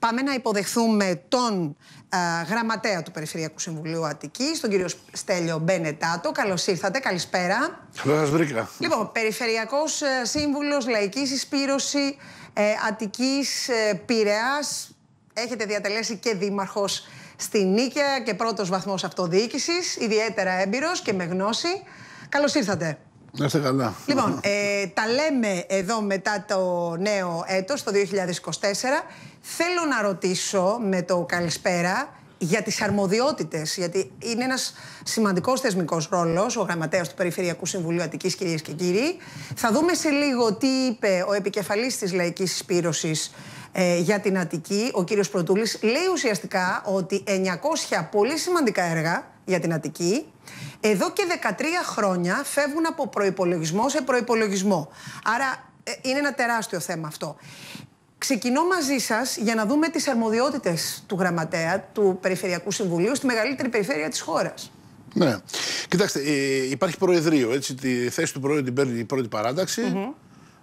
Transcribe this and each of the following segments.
Πάμε να υποδεχθούμε τον ε, γραμματέα του Περιφερειακού Συμβουλίου Αττικής, τον κύριο Στέλιο Μπενετάτο. Καλώς ήρθατε, καλησπέρα. Καλώς σας βρήκα. Λοιπόν, Περιφερειακός Σύμβουλος Λαϊκής Ισπήρωση ε, ε Αττικής ε, Πειραιάς. Έχετε διατελέσει και δήμαρχος στη Νίκαια και πρώτος βαθμός αυτοδιοίκησης. Ιδιαίτερα έμπειρος και με γνώση. Καλώς ήρθατε. Να είστε καλά. Λοιπόν, ε, τα λέμε εδώ μετά το νέο έτος, το 2024. Θέλω να ρωτήσω με το καλησπέρα για τις αρμοδιότητες, γιατί είναι ένας σημαντικός θεσμικός ρόλος, ο γραμματέας του Περιφερειακού Συμβουλίου Αττικής, κυρίες και κύριοι. Θα δούμε σε λίγο τι είπε ο επικεφαλής της Λαϊκής Σπήρωσης ε, για την Αττική, ο κύριος Πρωτούλης. Λέει ουσιαστικά ότι 900 πολύ σημαντικά έργα για την Αττική, εδώ και 13 χρόνια φεύγουν από προϋπολογισμό σε προϋπολογισμό. Άρα ε, είναι ένα τεράστιο θέμα αυτό. Ξεκινώ μαζί σας για να δούμε τις αρμοδιότητες του γραμματέα του Περιφερειακού Συμβουλίου στη μεγαλύτερη περιφέρεια της χώρας. Ναι. Κοιτάξτε, ε, υπάρχει Προεδρείο. Έτσι, τη θέση του Προέδρου την παίρνει η πρώτη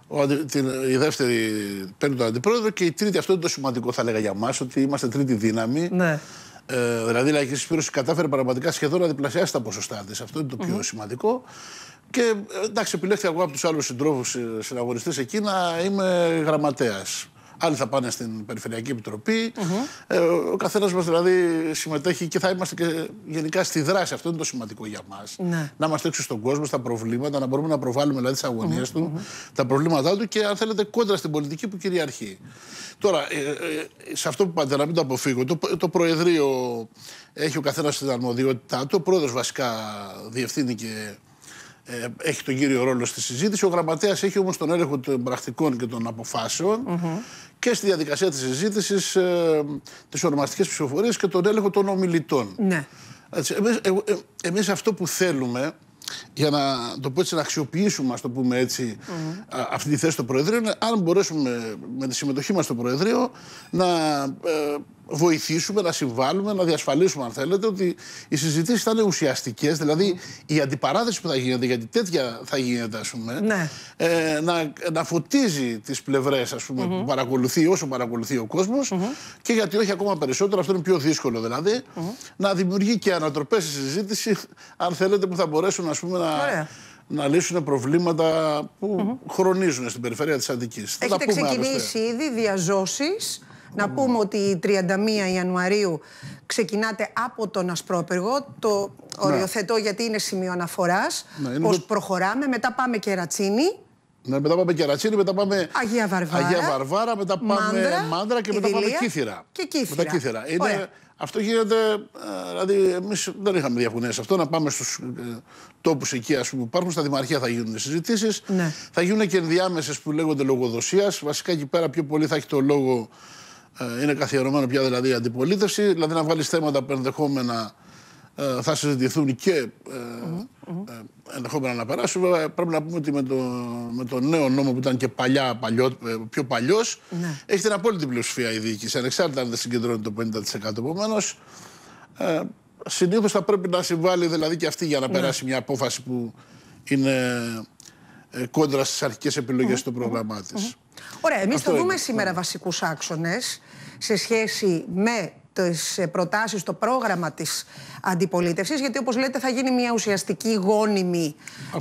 Ο, την, η δεύτερη παίρνει τον αντιπρόεδρο και η τρίτη, αυτό είναι το σημαντικό θα λέγα για εμά, ότι είμαστε τρίτη δύναμη. Ναι. Ε, δηλαδή η Λαϊκή Συσπήρωση κατάφερε πραγματικά σχεδόν να διπλασιάσει τα ποσοστά της. Αυτό είναι το πιο σημαντικό. Και ε, εντάξει, επιλέχθηκα εγώ από τους άλλους συντρόφους ε, συναγωνιστές εκεί να είμαι γραμματέας άλλοι θα πάνε στην Περιφερειακή ε, ο καθένας μας δηλαδή συμμετέχει και θα είμαστε και γενικά στη δράση. Αυτό είναι το σημαντικό για μας. Ναι. Να είμαστε έξω στον κόσμο, στα προβλήματα, να μπορούμε να προβάλλουμε δηλαδή τις αγωνιε του, τα προβλήματά του και αν θέλετε κόντρα στην πολιτική που κυριαρχεί. Τώρα, ε, ε, σε αυτό που πάντα να μην το αποφύγω, το, το Προεδρείο έχει ο καθένας την αρμοδιότητά του. Ο πρόεδρος βασικά διευθύνει και ε, έχει τον κύριο ρόλο στη συζήτηση. Ο γραμματέας έχει όμως τον έλεγχο των πρακτικών και των αποφασεων και στη διαδικασία της συζήτησης, ε, τις ονομαστικές ψηφοφορίες και τον έλεγχο των ομιλητών. Ναι. Ε, ε, εμείς, αυτό που θέλουμε για να το πω έτσι, να αξιοποιήσουμε, ας το πούμε αυτή τη θέση στο Προεδρείο, είναι αν μπορέσουμε με τη συμμετοχή μας στο Προεδρείο να βοηθήσουμε, να συμβάλλουμε, να διασφαλίσουμε, αν θέλετε, ότι οι συζητήσεις θα είναι ουσιαστικές. Δηλαδή, η αντιπαράθεση που θα γίνεται, γιατί τέτοια θα γίνεται, ας πούμε, ναι. ε, να, να φωτίζει τις πλευρές mm-hmm. που παρακολουθεί, όσο παρακολουθεί ο κόσμος, mm-hmm. και γιατί όχι ακόμα περισσότερο, αυτό είναι πιο δύσκολο δηλαδή, mm-hmm. να δημιουργεί και ανατροπές στη συζήτηση, αν θέλετε, που θα μπορέσουν ας πούμε, να. να λύσουν προβλήματα που mm-hmm. χρονίζουν στην περιφέρεια της Αντική. Έχετε ξεκινήσει ήδη διαζώσεις. Να πούμε ότι η 31 Ιανουαρίου ξεκινάτε από τον Ασπρόπεργο. Το ναι. οριοθετώ γιατί είναι σημείο αναφοράς. Ναι, Πώ προχωράμε. Μετά πάμε και ναι, μετά πάμε Κερατσίνη, μετά πάμε Αγία Βαρβάρα, Αγία Βαρβάρα μετά πάμε Μάνδρα, και μετά πάμε Κύθυρα. Και Κύθυρα. Μετά Κύθυρα. Είναι, αυτό γίνεται, ε, δηλαδή εμείς δεν είχαμε διαφωνία αυτό, να πάμε στους ε, τόπους εκεί ας πούμε, που υπάρχουν, στα δημαρχία θα γίνουν συζητήσεις, ναι. θα γίνουν και ενδιάμεσες που λέγονται λογοδοσίας. βασικά εκεί πέρα πιο πολύ θα έχει το λόγο ε, είναι καθιερωμένο πια δηλαδή η αντιπολίτευση, δηλαδή να βάλεις θέματα που ενδεχόμενα ε, θα συζητηθούν και ε, ενδεχόμενα να περάσουν. Βέβαια, πρέπει να πούμε ότι με, το, με τον νέο νόμο που ήταν και παλιά, παλιό, πιο παλιός, mm-hmm. Ναι. έχει την απόλυτη πλειοψηφία η διοίκηση. Ανεξάρτητα αν δεν συγκεντρώνει το 50%. Επομένω, συνήθως θα πρέπει να συμβάλλει δηλαδή και αυτή για να ναι. περάσει μια απόφαση που είναι κόντρα στις αρχικές επιλογές του προγραμμά της. Mm-hmm. Ωραία, εμείς θα δούμε σήμερα βασικούς άξονες σε σχέση με τις ε, προτάσεις, το πρόγραμμα της αντιπολίτευσης, γιατί όπως λέτε θα γίνει μια ουσιαστική γόνιμη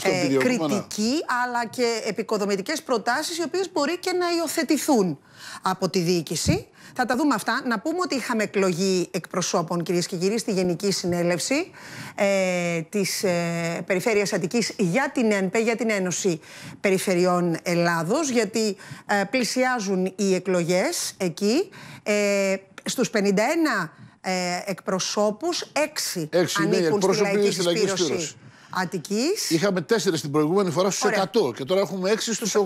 ε, ναι. κριτική, αλλά και επικοδομητικές προτάσεις οι οποίες μπορεί και να υιοθετηθούν από τη διοίκηση. Θα τα δούμε αυτά. Να πούμε ότι είχαμε εκλογή εκπροσώπων, κυρίες και κύριοι, στη Γενική Συνέλευση ε, της ε, Περιφέρειας Αττικής για την ΕΝΠΕ, για την Ένωση Περιφερειών Ελλάδος, γιατί πλησιάζουν οι εκλογές εκεί. Στου 51 ε, εκπροσώπους, 6, ναι, ανήκουν ναι, στη Λαϊκή Είχαμε 4 την προηγούμενη φορά στους 100 και τώρα έχουμε 6 στους 81.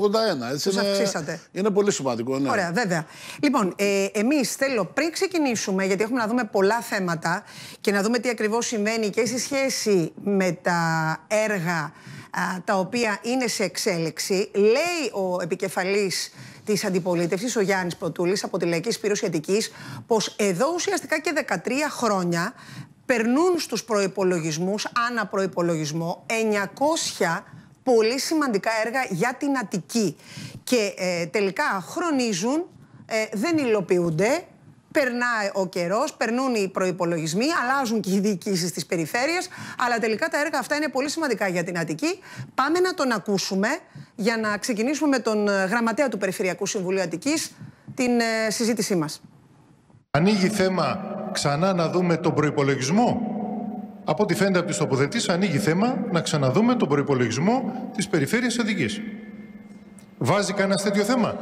Έτσι είναι, Είναι πολύ σημαντικό. Ναι. Ωραία, βέβαια. Λοιπόν, ε, εμείς θέλω πριν ξεκινήσουμε, γιατί έχουμε να δούμε πολλά θέματα και να δούμε τι ακριβώς συμβαίνει και στη σχέση με τα έργα τα οποία είναι σε εξέλιξη. Λέει ο επικεφαλής της αντιπολίτευσης, ο Γιάννης Πρωτούλης από τη Λαϊκή Σπήρωση πως εδώ ουσιαστικά και 13 χρόνια περνούν στους προπολογισμού, ανά προπολογισμό, 900 πολύ σημαντικά έργα για την Αττική. Και ε, τελικά χρονίζουν, ε, δεν υλοποιούνται Περνάει ο καιρός, περνούν οι προπολογισμοί, αλλάζουν και οι διοικήσεις της περιφέρειας. Αλλά τελικά τα έργα αυτά είναι πολύ σημαντικά για την Αττική. Πάμε να τον ακούσουμε για να ξεκινήσουμε με τον ε, γραμματέα του Περιφερειακού Συμβουλίου Αττικής την ε, συζήτησή μας. Ανοίγει θέμα ξανά να δούμε τον προπολογισμό. Από ό,τι φαίνεται από τις τοποθετήσεις, ανοίγει θέμα να ξαναδούμε τον προπολογισμό της Περιφέρειας Αττικής. Βάζει κανένας τέτοιο θέμα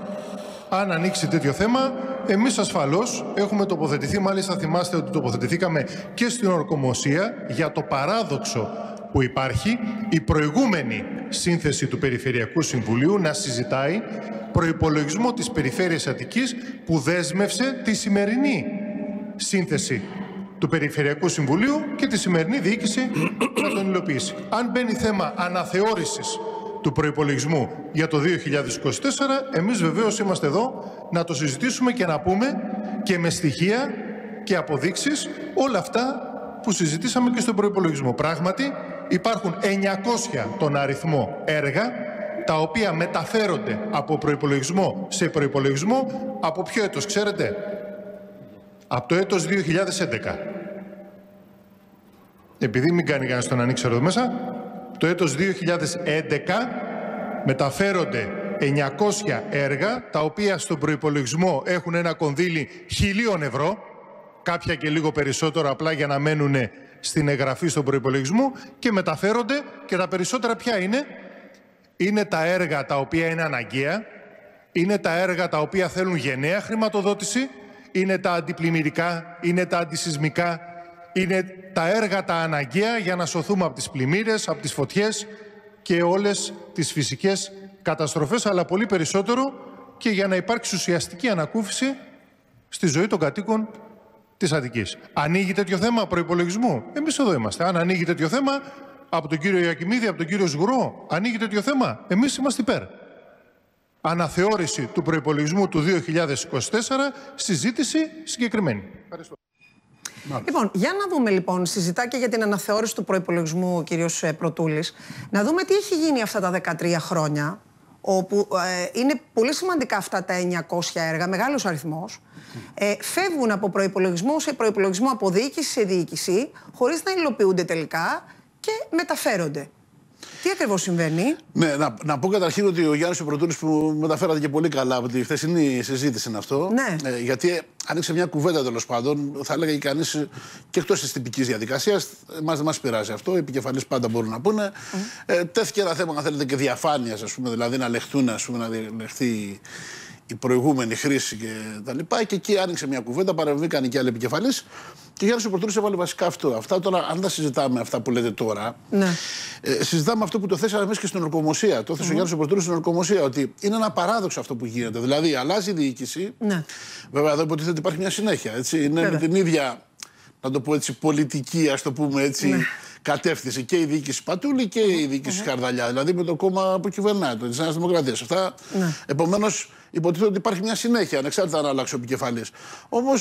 αν ανοίξει τέτοιο θέμα, εμείς ασφαλώς έχουμε τοποθετηθεί, μάλιστα θυμάστε ότι τοποθετηθήκαμε και στην ορκομοσία για το παράδοξο που υπάρχει η προηγούμενη σύνθεση του Περιφερειακού Συμβουλίου να συζητάει προϋπολογισμό της Περιφέρειας Αττικής που δέσμευσε τη σημερινή σύνθεση του Περιφερειακού Συμβουλίου και τη σημερινή διοίκηση να τον υλοποιήσει. Αν μπαίνει θέμα αναθεώρησης του προϋπολογισμού για το 2024, εμείς βεβαίως είμαστε εδώ να το συζητήσουμε και να πούμε και με στοιχεία και αποδείξεις όλα αυτά που συζητήσαμε και στον προϋπολογισμό. Πράγματι υπάρχουν 900 τον αριθμό έργα τα οποία μεταφέρονται από προϋπολογισμό σε προϋπολογισμό από ποιο έτος ξέρετε από το έτος 2011 επειδή μην κάνει κανένας τον εδώ μέσα το έτος 2011 μεταφέρονται 900 έργα, τα οποία στον προϋπολογισμό έχουν ένα κονδύλι χιλίων ευρώ, κάποια και λίγο περισσότερο απλά για να μένουν στην εγγραφή στον προϋπολογισμό και μεταφέρονται και τα περισσότερα ποια είναι. Είναι τα έργα τα οποία είναι αναγκαία, είναι τα έργα τα οποία θέλουν γενναία χρηματοδότηση, είναι τα αντιπλημμυρικά, είναι τα αντισυσμικά, είναι τα έργα τα αναγκαία για να σωθούμε από τις πλημμύρες, από τις φωτιές και όλες τις φυσικές καταστροφές, αλλά πολύ περισσότερο και για να υπάρξει ουσιαστική ανακούφιση στη ζωή των κατοίκων της Αττικής. Ανοίγει τέτοιο θέμα προϋπολογισμού. Εμείς εδώ είμαστε. Αν ανοίγει τέτοιο θέμα, από τον κύριο Ιακημίδη, από τον κύριο Σγουρό, ανοίγει τέτοιο θέμα. Εμείς είμαστε υπέρ. Αναθεώρηση του προϋπολογισμού του 2024, συζήτηση συγκεκριμένη. Ευχαριστώ. Λοιπόν, για να δούμε λοιπόν, συζητά και για την αναθεώρηση του προπολογισμού ο κύριος ε, Πρωτούλης, να δούμε τι έχει γίνει αυτά τα 13 χρόνια, όπου ε, είναι πολύ σημαντικά αυτά τα 900 έργα, μεγάλος αριθμός, ε, φεύγουν από προπολογισμό σε προπολογισμό από διοίκηση σε διοίκηση, χωρίς να υλοποιούνται τελικά και μεταφέρονται. Τι ακριβώς συμβαίνει. Ναι, να, να πω καταρχήν ότι ο Γιάννης Πρωτούρη που μεταφέρατε και πολύ καλά από τη χθεσινή συζήτηση είναι αυτό. Ναι. Ε, γιατί άνοιξε μια κουβέντα τέλος πάντων, θα έλεγα και κανείς και εκτός της τυπικής διαδικασίας. Εμά δεν μας πειράζει αυτό. Οι επικεφαλεί πάντα μπορούν να πούνε. Mm. Ε, τέθηκε ένα θέμα, αν θέλετε, και διαφάνειας, ας πούμε, δηλαδή να λεχθούν, ας πούμε, να λεχθεί η προηγούμενη χρήση και Και εκεί άνοιξε μια κουβέντα, παρεμβήκαν και άλλοι επικεφαλεί. Και για του Πορτούρη έβαλε βασικά αυτό. Αυτά τώρα, αν τα συζητάμε αυτά που λέτε τώρα, ναι. ε, συζητάμε αυτό που το θέσαμε εμείς και στην ορκομοσία. Το θέσαμε mm. ο σου στην ορκομοσία. Ότι είναι ένα παράδοξο αυτό που γίνεται. Δηλαδή, αλλάζει η διοίκηση. Ναι. Βέβαια, εδώ υποτίθεται ότι υπάρχει μια συνέχεια. Έτσι. Είναι Βέβαια. με την ίδια, να το πω έτσι, πολιτική, ας το πούμε έτσι. Ναι κατεύθυνση και η διοίκηση Πατούλη και η διοικηση mm-hmm. Ναι. Χαρδαλιά. Δηλαδή με το κόμμα που κυβερνάει, το της Δημοκρατίας. Αυτά. Ναι. Επομένως, υποτίθεται ότι υπάρχει μια συνέχεια, ανεξάρτητα αν αλλάξει ο επικεφαλής. Όμως,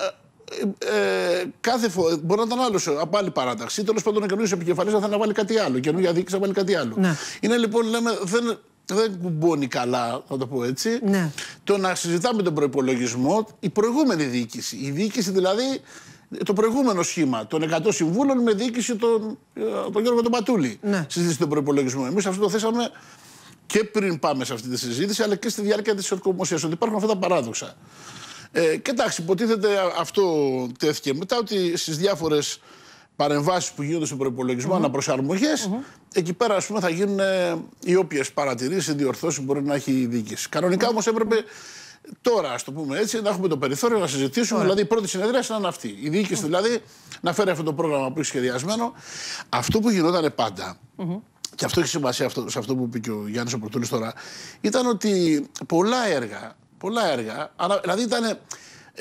ε, ε, κάθε φορά. Μπορεί να ήταν άλλο από ε, άλλη παράταξη. Τέλος πάντων, ο καινούριο επικεφαλής θα να βάλει κάτι άλλο. Καινούργια διοίκηση θα βάλει κάτι άλλο. Ναι. Είναι λοιπόν, λέμε, δεν, δεν κουμπώνει καλά, να το πω έτσι. Ναι. Το να συζητάμε τον προπολογισμό, η προηγούμενη διοίκηση. Η διοίκηση δηλαδή το προηγούμενο σχήμα των 100 συμβούλων με διοίκηση τον, ε, τον Γιώργο τον Πατούλη. Ναι. Συζήτηση τον προπολογισμό. Εμείς αυτό το θέσαμε και πριν πάμε σε αυτή τη συζήτηση, αλλά και στη διάρκεια της ορκομοσίας. Ότι υπάρχουν αυτά τα παράδοξα. Ε, κοιτάξτε, υποτίθεται αυτό τέθηκε μετά ότι στις διάφορες παρεμβάσεις που γίνονται στον προπολογισμό, mm-hmm. αναπροσαρμογέ, mm-hmm. εκεί πέρα ας πούμε, θα γίνουν ε, οι όποιες παρατηρήσεις, η διορθώσει μπορεί να έχει η διοίκηση. Κανονικά όμως έπρεπε τώρα, ας το πούμε έτσι, να έχουμε το περιθώριο να συζητησουμε Δηλαδή, η πρώτη συνεδρία να αυτή. Η διοίκηση δηλαδή να φέρει αυτό το πρόγραμμα που έχει σχεδιασμένο. Αυτό που γινόταν πάντα. Και αυτό έχει σημασία σε αυτό που είπε και ο Γιάννης Οπορτούλη τώρα. Ήταν ότι πολλά έργα πολλά έργα. Αλλά, δηλαδή ήταν. Ε,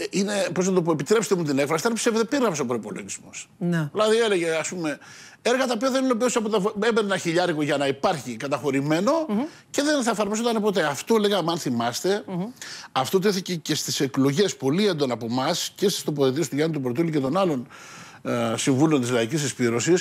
είναι, πώς να το πω, επιτρέψτε μου την έκφραση, ήταν ψευδεπίγραμμα ο προπολογισμός. Ναι. Δηλαδή έλεγε, ας πούμε, έργα τα οποία δεν είναι από τα. Έμπαινε ένα χιλιάρικο για να υπάρχει καταχωρημένο mm-hmm. και δεν θα εφαρμοζόταν ποτέ. Αυτό λέγαμε, αν θυμάστε, mm-hmm. αυτό τέθηκε και στις εκλογές πολύ έντονα από εμάς και στι τοποθετήσει του Γιάννη του Πρωτούλη και των άλλων ε, συμβούλων της Λαϊκής Εισπήρωσης,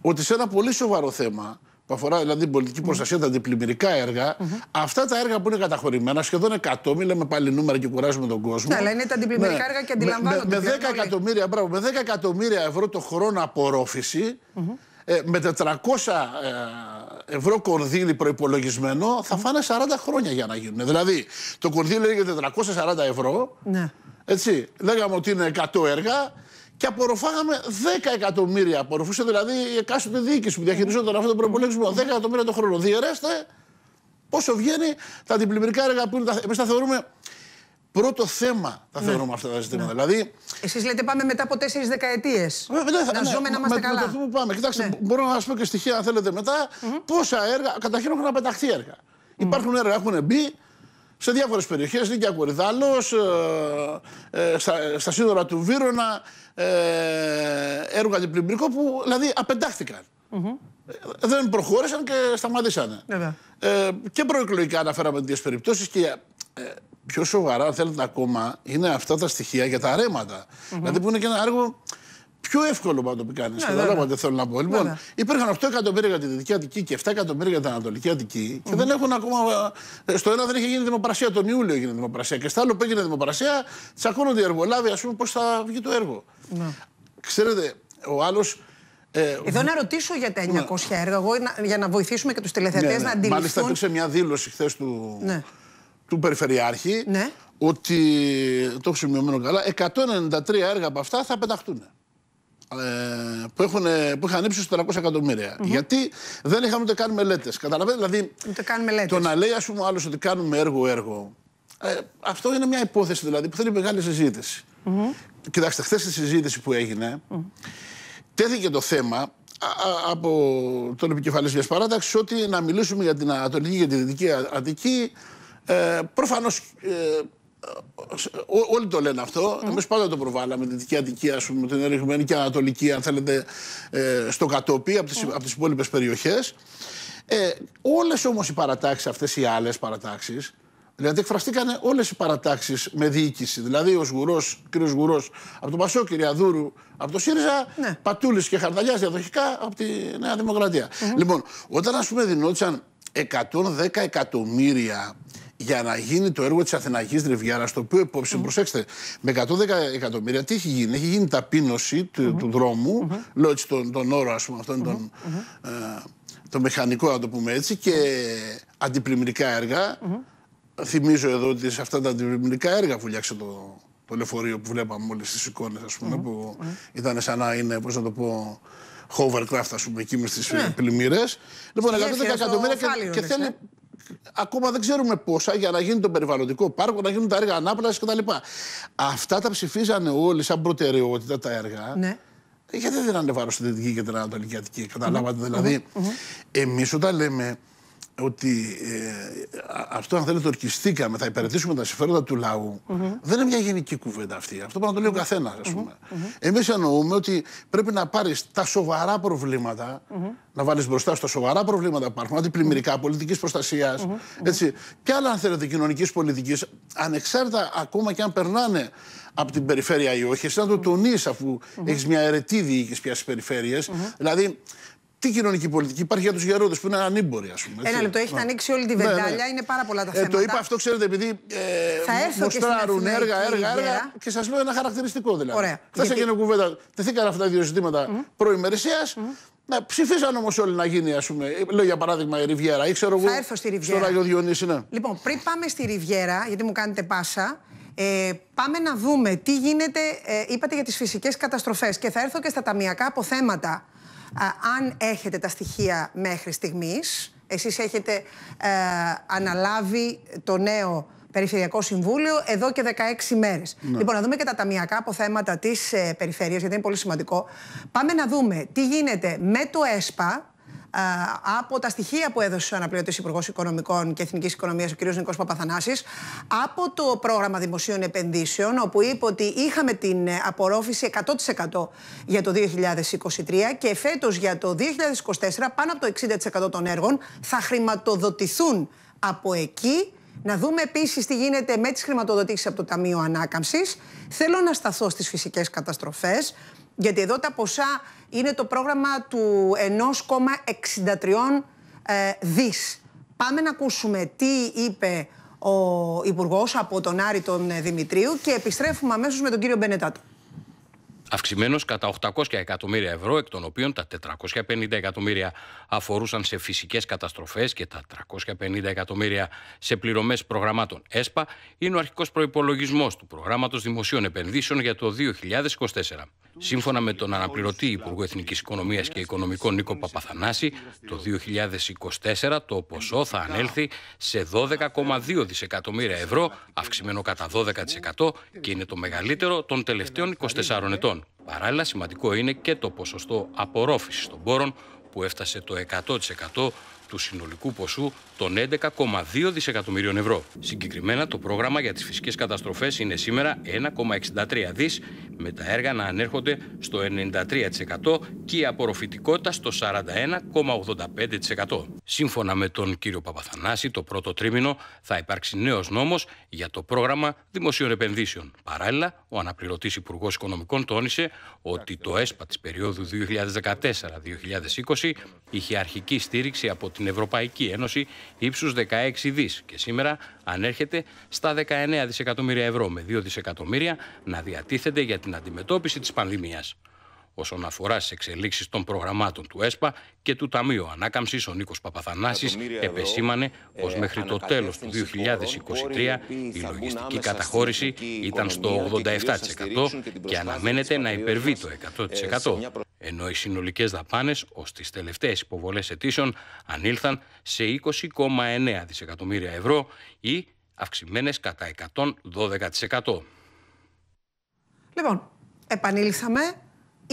ότι σε ένα πολύ σοβαρό θέμα που αφορά δηλαδή την πολιτική τα αντιπλημμυρικά εργα αυτά τα έργα που είναι καταχωρημένα, σχεδόν 100, μιλάμε πάλι νούμερα και κουράζουμε τον κόσμο. Ναι, αλλά είναι τα αντιπλημμυρικά ναι, έργα και αντιλαμβάνονται. Με, με, με 10 εκατομμύρια, με 10 εκατομμύρια ευρώ το χρόνο ε, με 400 ε, ευρώ κονδύλι προπολογισμένο, θα φάνε 40 χρόνια για να γίνουν. Δηλαδή, το κορδίλι έγινε 440 ευρώ. Ναι. Έτσι, λέγαμε ότι είναι 100 έργα, και απορροφάγαμε 10 εκατομμύρια. Απορροφούσε δηλαδή η εκάστοτε διοίκηση που διαχειριζόταν αυτό το προπολογισμό. 10 εκατομμύρια το χρόνο. Διαιρέστε πόσο βγαίνει τα αντιπλημμυρικά έργα που είναι. Εμείς τα θεωρούμε πρώτο θέμα τα ναι. θεωρούμε αυτά τα ναι. ζητήματα. Δηλαδή, Εσείς λέτε πάμε μετά από τέσσερις δεκαετίες. Ε, ναι, να ζούμε να είμαστε καλά. Με το που πάμε. Κοιτάξτε, μπορώ να σας πω και στοιχεία αν θέλετε μετά. Πόσα έργα. Καταρχήν έχουν απεταχθεί Υπάρχουν έργα, έχουν μπει, σε διάφορες περιοχές, Νίκια Κορυδάλος, ε, ε, στα, στα σύνορα του Βύρονα, ε, έργα που δηλαδή Δεν προχώρησαν και σταματήσανε. Ε, και προεκλογικά αναφέραμε τις περιπτώσεις και ε, πιο σοβαρά, αν θέλετε ακόμα, είναι αυτά τα στοιχεία για τα ρεματα mm-hmm. Δηλαδή που είναι και ένα έργο πιο εύκολο να το πει κανείς. Ναι, Καταλάβατε δεν θέλω να πω. Λοιπόν, υπήρχαν 8 εκατομμύρια για τη Δυτική Αττική και 7 εκατομμύρια για την Ανατολική Αττική και δεν έχουν ακόμα. Ε, στο ένα δεν είχε γίνει δημοπρασία, τον Ιούλιο έγινε δημοπρασία. Και στο άλλο που έγινε δημοπρασία, τσακώνονται οι εργολάβοι, ας πούμε, πώς θα βγει το έργο. Ναι. Ξέρετε, ο άλλος. Ε, Εδώ να ρωτήσω για τα 900 ναι. έργα, εγώ, για να βοηθήσουμε και τους τηλεθεατές ναι, ναι. να αντιληφθούν. Μάλιστα, υπήρξε μια δήλωση χθες του, του Περιφερειάρχη ότι, το έχω σημειωμένο καλά, 193 έργα από αυτά θα πεταχτούν. Ε, που, έχουν, ε, που είχαν ανήψει 400 εκατομμύρια. Γιατί δεν είχαν ούτε κάνει μελέτες. Καταλαβαίνετε, δηλαδή. Το να λέει, ας πούμε, άλλος ότι κάνουμε έργο-έργο. Ε, αυτό είναι μια υπόθεση δηλαδή που θέλει μεγάλη συζήτηση. Mm -hmm. Κοιτάξτε, χθες στη συζήτηση που έγινε, mm τέθηκε το θέμα από τον επικεφαλής της παράταξης ότι να μιλήσουμε για την Ανατολική και τη Δυτική Αττική. Ε, προφανώς ε, όλοι το λένε αυτό. Mm. Ναι. Εμείς πάντα το προβάλαμε. την Δική ας πούμε, την ερηγμένη και Ανατολική, αν θέλετε, ε, στο κατόπι, από τις mm. Ναι. υπόλοιπες περιοχές. Ε, όλες όμως οι παρατάξεις, αυτές οι άλλες παρατάξεις, δηλαδή εκφραστήκαν όλες οι παρατάξεις με διοίκηση. Δηλαδή ο Σγουρός, κ. γουρό, από τον Πασό, κυρία Αδούρου, από το ΣΥΡΙΖΑ, ναι. Πατούλης και Χαρδαλιάς διαδοχικά από τη Νέα Δημοκρατία. Λοιπόν, όταν ας πούμε δινόντουσαν 110 εκατομμύρια για να γίνει το έργο της Αθηναϊκής Ριβιέρα, το οποίο υπόψη, mm. προσέξτε, με 110 εκατομμύρια τι έχει γίνει, έχει γίνει ταπείνωση του, του δρόμου, mm. λέω έτσι τον, τον όρο, ας πούμε, αυτόν τον, ε, το μηχανικό, να το πούμε έτσι, και αντιπλημμυρικά έργα. Θυμίζω εδώ ότι σε αυτά τα αντιπλημμυρικά έργα βουλιάξε το, το λεωφορείο που βλέπαμε όλες τις εικόνες, ας πούμε, που ήταν σαν να είναι, πώς να το πω, hovercraft, ας πούμε, εκεί μες στις ε, ναι. πλημμύρες. Λοιπόν, 110 εκατομμύρια και, και ε. θέλει Ακόμα δεν ξέρουμε πόσα για να γίνει το περιβαλλοντικό πάρκο, να γίνουν τα έργα ανάπλασης κτλ. Αυτά τα ψηφίζανε όλοι σαν προτεραιότητα τα έργα. Ναι. Γιατί δεν ανεβάρω βάρο στη Δυτική και την Ανατολική Αττική. Καταλάβατε δηλαδή. Εμείς όταν λέμε ότι ε, αυτό αν θέλετε ορκιστήκαμε, θα υπηρετήσουμε τα συμφέροντα του λαού, δεν είναι μια γενική κουβέντα αυτή. Αυτό πρέπει να το λέει ο καθένας, ας πούμε. Mm -hmm. Εμείς εννοούμε ότι πρέπει να πάρεις τα σοβαρά προβλήματα, να βάλεις μπροστά στα σοβαρά προβλήματα που υπάρχουν, αντιπλημμυρικά, πολιτικής προστασίας, έτσι, και άλλα αν θέλετε κοινωνικής πολιτικής, ανεξάρτητα ακόμα και αν περνάνε από την περιφέρεια ή όχι. Εσύ να το τονίσει αφού έχεις μια αιρετή διοίκηση πια στις περιφέρειες. Δηλαδή τι κοινωνική πολιτική υπάρχει για τους γερόντες που είναι ανήμποροι, ας πούμε. Ένα λεπτό, έχει ανοίξει όλη τη βεντάλια, ναι, ναι. ναι. είναι πάρα πολλά τα ε, θέματα. Το είπα αυτό, ξέρετε, επειδή ε, μοστράρουν έργα, έργα, έργα. Και σας λέω ένα χαρακτηριστικό δηλαδή. Ωραία. Θα σε κουβέντα, τεθήκαν αυτά τα δύο ζητήματα mm. προημερησία. Mm. Να ψηφίσαν όμως όλοι να γίνει, ας πούμε. Ε, λέω για παράδειγμα η Ριβιέρα. Ή ξέρω Θα έρθω στη Ριβιέρα. Στο Ράγιο Διονύση, ναι. Λοιπόν, πριν πάμε στη Ριβιέρα, γιατί μου κάνετε πάσα, ε, πάμε να δούμε τι γίνεται. Ε, είπατε για τις φυσικές καταστροφές και θα έρθω και στα ταμιακά αποθέματα αν έχετε τα στοιχεία μέχρι στιγμής, εσείς έχετε ε, αναλάβει το νέο Περιφερειακό Συμβούλιο εδώ και 16 μέρες. Ναι. Λοιπόν, να δούμε και τα ταμιακά αποθέματα της ε, περιφέρειας, γιατί είναι πολύ σημαντικό. Πάμε να δούμε τι γίνεται με το ΕΣΠΑ, από τα στοιχεία που έδωσε ο αναπληρωτής Υπουργός Οικονομικών και Εθνικής Οικονομίας, ο κ. Νικό Παπαθανάσης, από το πρόγραμμα δημοσίων επενδύσεων, όπου είπε ότι είχαμε την απορρόφηση 100% για το 2023 και φέτος για το 2024 πάνω από το 60% των έργων θα χρηματοδοτηθούν από εκεί. Να δούμε επίσης τι γίνεται με τις χρηματοδοτήσεις από το Ταμείο Ανάκαμψης. Θέλω να σταθώ στις φυσικές καταστροφές. Γιατί εδώ τα ποσά είναι το πρόγραμμα του 1,63 ε, δις. Πάμε να ακούσουμε τι είπε ο Υπουργός από τον Άρη τον ε, Δημητρίου και επιστρέφουμε αμέσως με τον κύριο Μπενετάτο αυξημένος κατά 800 εκατομμύρια ευρώ, εκ των οποίων τα 450 εκατομμύρια αφορούσαν σε φυσικές καταστροφές και τα 350 εκατομμύρια σε πληρωμές προγραμμάτων ΕΣΠΑ, είναι ο αρχικός προπολογισμό του προγράμματος δημοσίων επενδύσεων για το 2024. Σύμφωνα με τον αναπληρωτή Υπουργό Εθνικής Οικονομίας και Οικονομικών Νίκο Παπαθανάση, το 2024 το ποσό θα ανέλθει σε 12,2 δισεκατομμύρια ευρώ, αυξημένο κατά 12% και είναι το μεγαλύτερο των τελευταίων 24 ετών πόρων. Λοιπόν, παράλληλα, σημαντικό είναι και το ποσοστό απορρόφησης των πόρων που έφτασε το 100% του συνολικού ποσού των 11,2 δισεκατομμυρίων ευρώ. Συγκεκριμένα το πρόγραμμα για τις φυσικές καταστροφές είναι σήμερα 1,63 δις με τα έργα να ανέρχονται στο 93% και η απορροφητικότητα στο 41,85%. Σύμφωνα με τον κύριο Παπαθανάση, το πρώτο τρίμηνο θα υπάρξει νέος νόμος για το πρόγραμμα δημοσίων επενδύσεων. Παράλληλα, ο αναπληρωτής Υπουργός Οικονομικών τόνισε ότι το ΕΣΠΑ της περίοδου 2014-2020 είχε αρχική στήριξη από την την Ευρωπαϊκή Ένωση ύψους 16 δις και σήμερα ανέρχεται στα 19 δισεκατομμύρια ευρώ με 2 δισεκατομμύρια να διατίθεται για την αντιμετώπιση της πανδημίας όσον αφορά στις εξελίξεις των προγραμμάτων του ΕΣΠΑ και του Ταμείου Ανάκαμψης, ο Νίκος Παπαθανάσης επεσήμανε ε, πως μέχρι το τέλος του 2023 η λογιστική καταχώρηση ήταν στο 87% και αναμένεται να υπερβεί το 100%. Ε, Ενώ οι συνολικές δαπάνες ως τις τελευταίες υποβολές αιτήσεων ανήλθαν σε 20,9 δισεκατομμύρια ευρώ ή αυξημένες κατά 112%. Λοιπόν, επανήλθαμε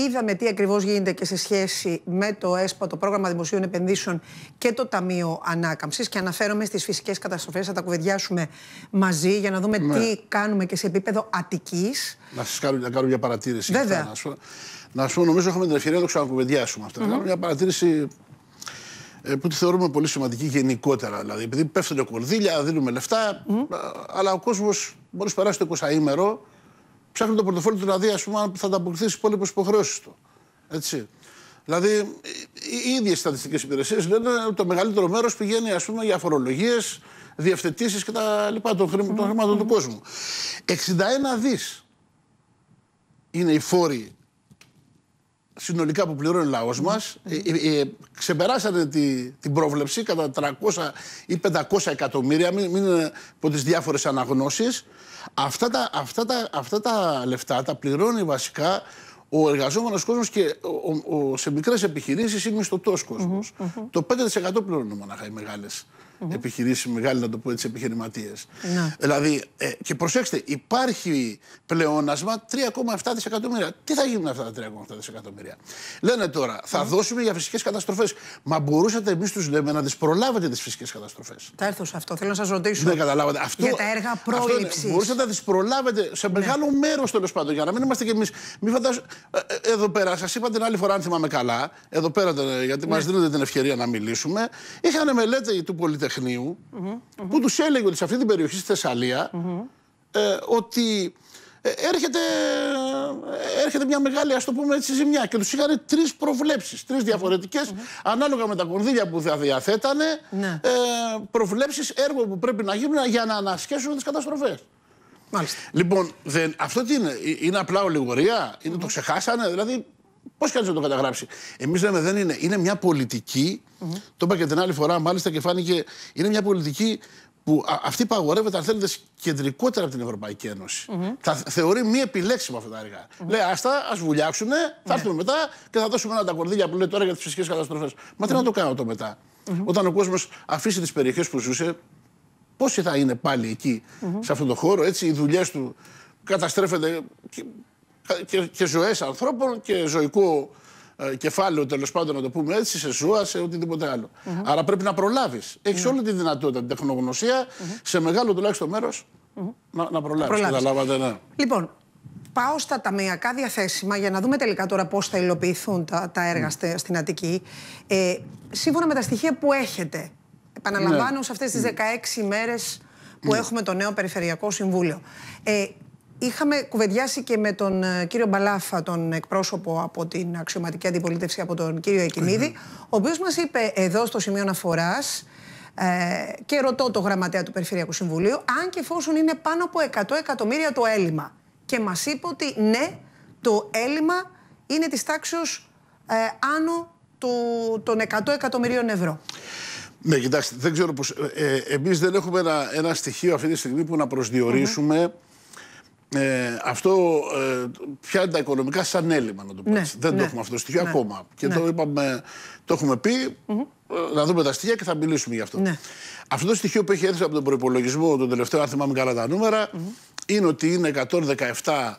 Είδαμε τι ακριβώς γίνεται και σε σχέση με το ΕΣΠΑ, το Πρόγραμμα Δημοσίων Επενδύσεων και το Ταμείο Ανάκαμψης και αναφέρομαι στις φυσικές καταστροφές, θα τα κουβεντιάσουμε μαζί για να δούμε ναι. τι κάνουμε και σε επίπεδο Αττικής. Να σας κάνω, να κάνω μια παρατήρηση. Βέβαια. να, σου, πω, νομίζω έχουμε την ευκαιρία να το ξανακουβεντιάσουμε αυτο Να κάνω μια παρατήρηση ε, που τη θεωρούμε πολύ σημαντική γενικότερα. Δηλαδή, επειδή πέφτουν πέφτουν δίνουμε λεφτά, ε, αλλά ο κόσμος μπορεί να περάσει το 20 ημερο Ψάχνει το πορτοφόλι του, δει, ας πούμε, αν θα ανταποκριθείς στις υπόλοιπες υποχρεώσεις του. Έτσι. Δηλαδή, οι ίδιε στατιστικές υπηρεσίες λένε ότι το μεγαλύτερο μέρος πηγαίνει ας πούμε, για φορολογίες, διευθετήσεις κτλ. των χρημάτων του κόσμου. 61 δις είναι οι φόροι συνολικά που πληρώνει ο λαός μας. Ε, ε, ε, ξεπεράσανε τη, την πρόβλεψη κατά 300 ή 500 εκατομμύρια, μην, μην είναι από τις διάφορες αναγνώσεις. Αυτά τα, αυτά, τα, αυτά τα λεφτά τα πληρώνει βασικά ο εργαζόμενος κόσμος και ο, σε μικρές επιχειρήσεις είναι στο κοσμος Το 5% πληρώνουν μονάχα οι μεγάλες mm-hmm. επιχειρήσεις, μεγάλη να το πω έτσι, ναι. Δηλαδή, ε, και προσέξτε, υπάρχει πλεονάσμα 3,7 δισεκατομμύρια. Τι θα γίνουν αυτά τα 3,7 δισεκατομμύρια. Λένε τώρα, θα δώσουμε για φυσικές καταστροφές. Μα μπορούσατε εμείς τους λέμε να τις προλάβετε τις φυσικές καταστροφές. Θα έρθω σε αυτό, θέλω να σας ρωτήσω. Δεν ναι, καταλάβατε. Αυτό, για τα έργα πρόληψης. Μπορούσατε να τις προλάβετε σε ναι. μεγάλο μέρος τέλος πάντων, για να μην είμαστε κι εμείς. Μην φαντάζω... Ε, ε, εδώ πέρα, σας είπα την άλλη φορά, αν θυμάμαι καλά, εδώ πέρα, γιατί μας δίνετε την ευκαιρία να μιλήσουμε, είχαν μελέτη του πολιτε που τους έλεγε ότι σε αυτή την περιοχή στη Θεσσαλία ε, ότι ε, έρχεται, ε, έρχεται μια μεγάλη ας το πούμε έτσι ζημιά και τους είχαν τρεις προβλέψεις, τρεις διαφορετικες ανάλογα με τα κονδύλια που θα διαθέτανε mm-hmm. ε, έργο που πρέπει να γίνουν για να ανασχέσουν τις καταστροφές. Μάλιστα. Λοιπόν, δεν, αυτό τι είναι, ε, είναι απλά ολιγορία, το ξεχάσανε, δηλαδή Πώς κάνεις να το καταγράψει. Εμείς λέμε δεν είναι. Είναι μια πολιτική. Το είπα και την άλλη φορά, μάλιστα και φάνηκε. Είναι μια πολιτική που α, αυτή παγορεύεται, αν θέλετε, κεντρικότερα από την Ευρωπαϊκή Ένωση. θεωρεί μη επιλέξιμα αυτά τα εργα mm-hmm. Λέει, άστα, α βουλιάξουν, θα έρθουν μετά και θα δώσουμε ένα τα κορδίλια που λέει τώρα για τις φυσικές καταστροφές. Μα τι να το κάνω το μετά. Όταν ο κόσμος αφήσει τις περιοχές που ζούσε, πόσοι θα είναι πάλι εκεί, σε αυτόν τον χώρο, έτσι, οι δουλειές του καταστρέφονται και, και ζωές ανθρώπων και ζωικό ε, κεφάλαιο, τέλος πάντων να το πούμε έτσι, σε ζώα, σε οτιδήποτε άλλο. Άρα πρέπει να προλάβεις. Έχεις όλη τη δυνατότητα, την τεχνογνωσια σε μεγάλο τουλάχιστον μέρος να, να προλάβεις. Καταλάβατε, ναι. Λοιπόν, πάω στα ταμιακά διαθέσιμα για να δούμε τελικά τώρα πώς θα υλοποιηθούν τα, τα έργα στην Αττική. Ε, σύμφωνα με τα στοιχεία που έχετε, επαναλαμβάνω ναι. σε αυτές τις 16 ημέρε που ναι. έχουμε το νέο Περιφερειακό Συμβούλιο. Ε, Είχαμε κουβεντιάσει και με τον ε, κύριο Μπαλάφα, τον εκπρόσωπο από την αξιωματική αντιπολίτευση, από τον κυριο εκκινιδη Εκινίδη, mm-hmm. ο οποίος μας είπε εδώ στο σημείο αναφοράς. Ε, και ρωτώ το γραμματέα του Περιφερειακού Συμβουλίου, αν και εφόσον είναι πάνω από 100 εκατομμύρια το έλλειμμα. Και μας είπε ότι ναι, το έλλειμμα είναι της τάξεω ε, άνω του, των 100 εκατομμυρίων ευρώ. Ναι, κοιτάξτε, δεν ξέρω πώς. Ε, ε, εμείς δεν έχουμε ένα, ένα στοιχείο αυτή τη στιγμή που να προσδιορίσουμε... Mm-hmm ε, αυτό ε, πιάνει τα οικονομικά σαν έλλειμμα να το πούμε. Ναι, Δεν το ναι, έχουμε αυτό το στοιχείο ναι, ακόμα. Και το, είπαμε, το έχουμε πει. Ε, να δούμε τα στοιχεία και θα μιλήσουμε γι' αυτό. Αυτό το στοιχείο που έχει έρθει από τον προπολογισμό, τον τελευταίο, αν θυμάμαι καλά τα νουμερα είναι ότι είναι 117. 117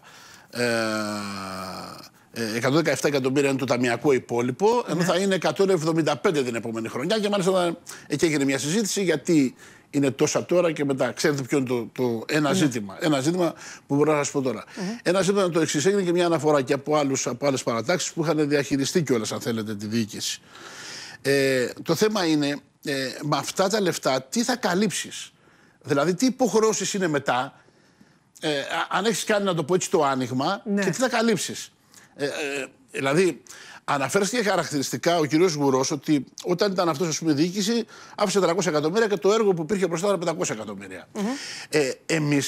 ε, ε, εκατομμύρια είναι το ταμιακό υπόλοιπο, ενώ θα είναι 175 την επόμενη χρονιά. Και μάλιστα εκεί έγινε μια συζήτηση γιατί είναι τόσα τώρα και μετά. Ξέρετε ποιο είναι το, το ένα ναι. ζήτημα. Ένα ζήτημα που μπορώ να σας πω τώρα. Ναι. Ένα ζήτημα είναι το εξής. Έγινε και μια αναφορά και από, άλλους, από άλλες παρατάξεις που είχαν διαχειριστεί κιόλας, αν θέλετε, τη διοίκηση. Ε, το θέμα είναι ε, με αυτά τα λεφτά τι θα καλύψεις. Δηλαδή, τι υποχρεώσεις είναι μετά, ε, αν έχεις κάνει να το πω έτσι το άνοιγμα, ναι. και τι θα καλύψεις. Ε, ε, δηλαδή, Αναφέρθηκε χαρακτηριστικά ο κύριος Γουρός ότι όταν ήταν αυτός η διοίκηση, άφησε 300 εκατομμύρια και το έργο που υπήρχε μπροστά ήταν 500 εκατομμύρια. Ε, Εμείς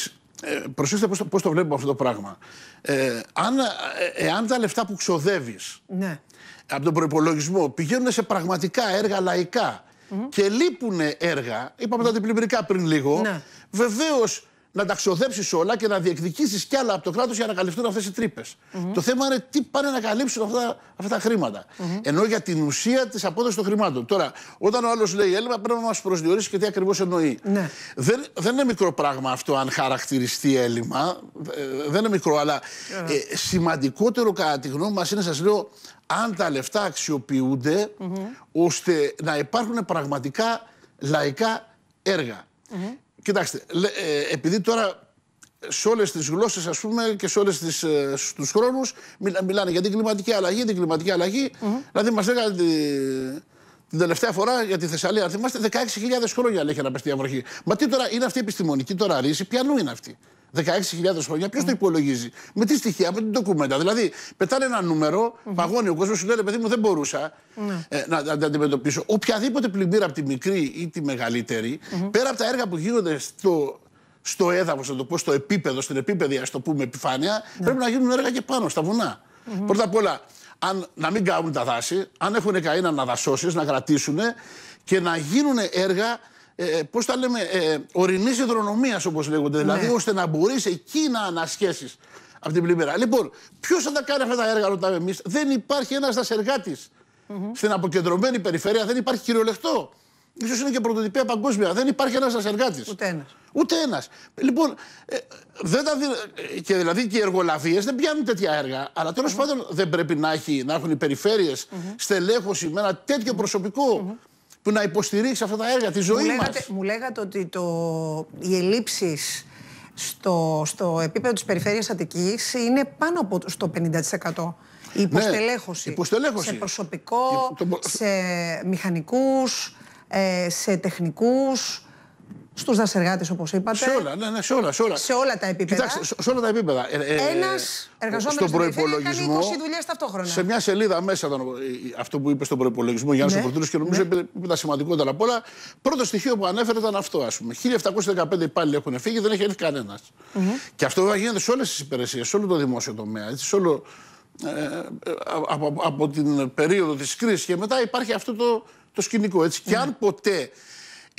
ε, προσέξτε πώς, το βλέπουμε αυτό το πράγμα. Ε, αν, ε, εάν τα λεφτά που ξοδεύεις ναι. από τον προπολογισμό πηγαίνουν σε πραγματικά έργα και λείπουν έργα, τα διπλημμυρικά πριν λίγο, ναι. βεβαίως να τα ξοδέψει όλα και να διεκδικήσεις κι άλλα από το κράτος για να καλυφθούν αυτές οι τρυπε Το θέμα είναι τι πάνε να καλύψουν αυτά, αυτά τα χρηματα Ενώ για την ουσία της απόδοσης των χρημάτων. Τώρα, όταν ο άλλος λέει έλλειμμα, πρέπει να μας προσδιορίσει και τι ακριβώς εννοεί. Ναι. Δεν, δεν είναι μικρό πράγμα αυτό, αν χαρακτηριστεί έλλειμμα. Ε, δεν είναι μικρό, αλλά ε, ε σημαντικότερο κατά τη γνώμη μας είναι, σας λέω, αν τα λεφτά ώστε να υπάρχουν πραγματικά λαϊκά Κοιτάξτε, ε, επειδή τώρα σε όλες τις γλώσσες, πούμε, και σε όλες ε, του χρόνου μιλάνε για την κλιματική αλλαγή, την κλιματική αλλαγή. Mm-hmm. Δηλαδή, μας λέγανε την τελευταία φορά για τη Θεσσαλία, θυμάστε, 16.000 χρόνια λέει να πέσει η βροχή. Μα τι τώρα είναι αυτή η επιστημονική τώρα ρίση, ποιανού είναι αυτή. 16.000 χρόνια, ποιος το υπολογίζει. Με τι στοιχεία, με την ντοκουμέντα. Δηλαδή, πετάνε ένα νούμερο, παγώνει ο κόσμος, σου λέει παιδί μου, δεν μπορούσα ναι. ε, να, να, να αντιμετωπίσω. Οποιαδήποτε πλημμύρα από τη μικρή ή τη μεγαλύτερη, πέρα από τα έργα που γίνονται στο, στο έδαφος, να το πω στο επίπεδο, στην επίπεδη ας το πούμε επιφάνεια, ναι. πρέπει να γίνουν έργα και πάνω, στα βουνά. Πρώτα απ' όλα, αν, να μην κάνουν τα δάση, αν έχουν καήνα να δασώσεις, να κρατήσουν και να γίνουν έργα ε, ε, πώς τα λέμε, ε, ορεινής υδρονομίας όπως λέγονται, ναι. δηλαδή ώστε να μπορείς εκεί να ανασχέσεις από την πλημμύρα. Λοιπόν, ποιος θα τα κάνει αυτά τα έργα, ρωτάμε εμείς. Δεν υπαρχει ένας δασεργάτης δασεργάτη στην αποκεντρωμένη περιφέρεια, δεν υπάρχει κυριολεκτό. σω είναι και πρωτοτυπία παγκόσμια. Δεν υπάρχει ένας δασεργάτης. Ούτε ένα Ούτε ένας. Ούτε ένας. Λοιπόν, ε, δεν τα δι... Ε, και δηλαδή και οι εργολαβίες δεν πιάνουν τέτοια έργα. Αλλά πάντων δεν πρέπει να, έχει, έχουν οι περιφέρειες στελέχωση με ένα τέτοιο προσωπικό που να υποστηρίξει αυτά τα έργα, τη ζωή μου μας. Μου λέγατε ότι το, οι ελλείψεις στο, στο επίπεδο της περιφέρειας Αττικής είναι πάνω από το 50%. Η ναι, υποστελέχωση, υποστελέχωση. σε προσωπικό, σε μηχανικούς, ε, σε τεχνικούς, στους δασεργάτες, όπως είπατε. Σε όλα, ναι, ναι, σε όλα, σε όλα. τα επίπεδα. Κοιτάξτε, σε όλα τα επίπεδα. Ε, ε, Ένας εργαζόμενος στον προπολογισμό. 20 δουλειές ταυτόχρονα. Σε μια σελίδα μέσα αυτό που είπες στον προπολογισμό Γιάννης ναι, και νομίζω ναι. είπε τα σημαντικότερα απ' όλα. Πρώτο στοιχείο που ανέφερε ήταν αυτό, ας πούμε. 1715 υπάλληλοι έχουν φύγει, δεν έχει έρθει κανένας. Και αυτό βέβαια γίνεται σε όλες τις υπηρεσίες, σε όλο το δημόσιο τομέα. Έτσι, σε ε, ε, από, από την περίοδο της κρίσης και μετά υπάρχει αυτό το, το σκηνικό. Έτσι. Mm Και ναι. αν ποτέ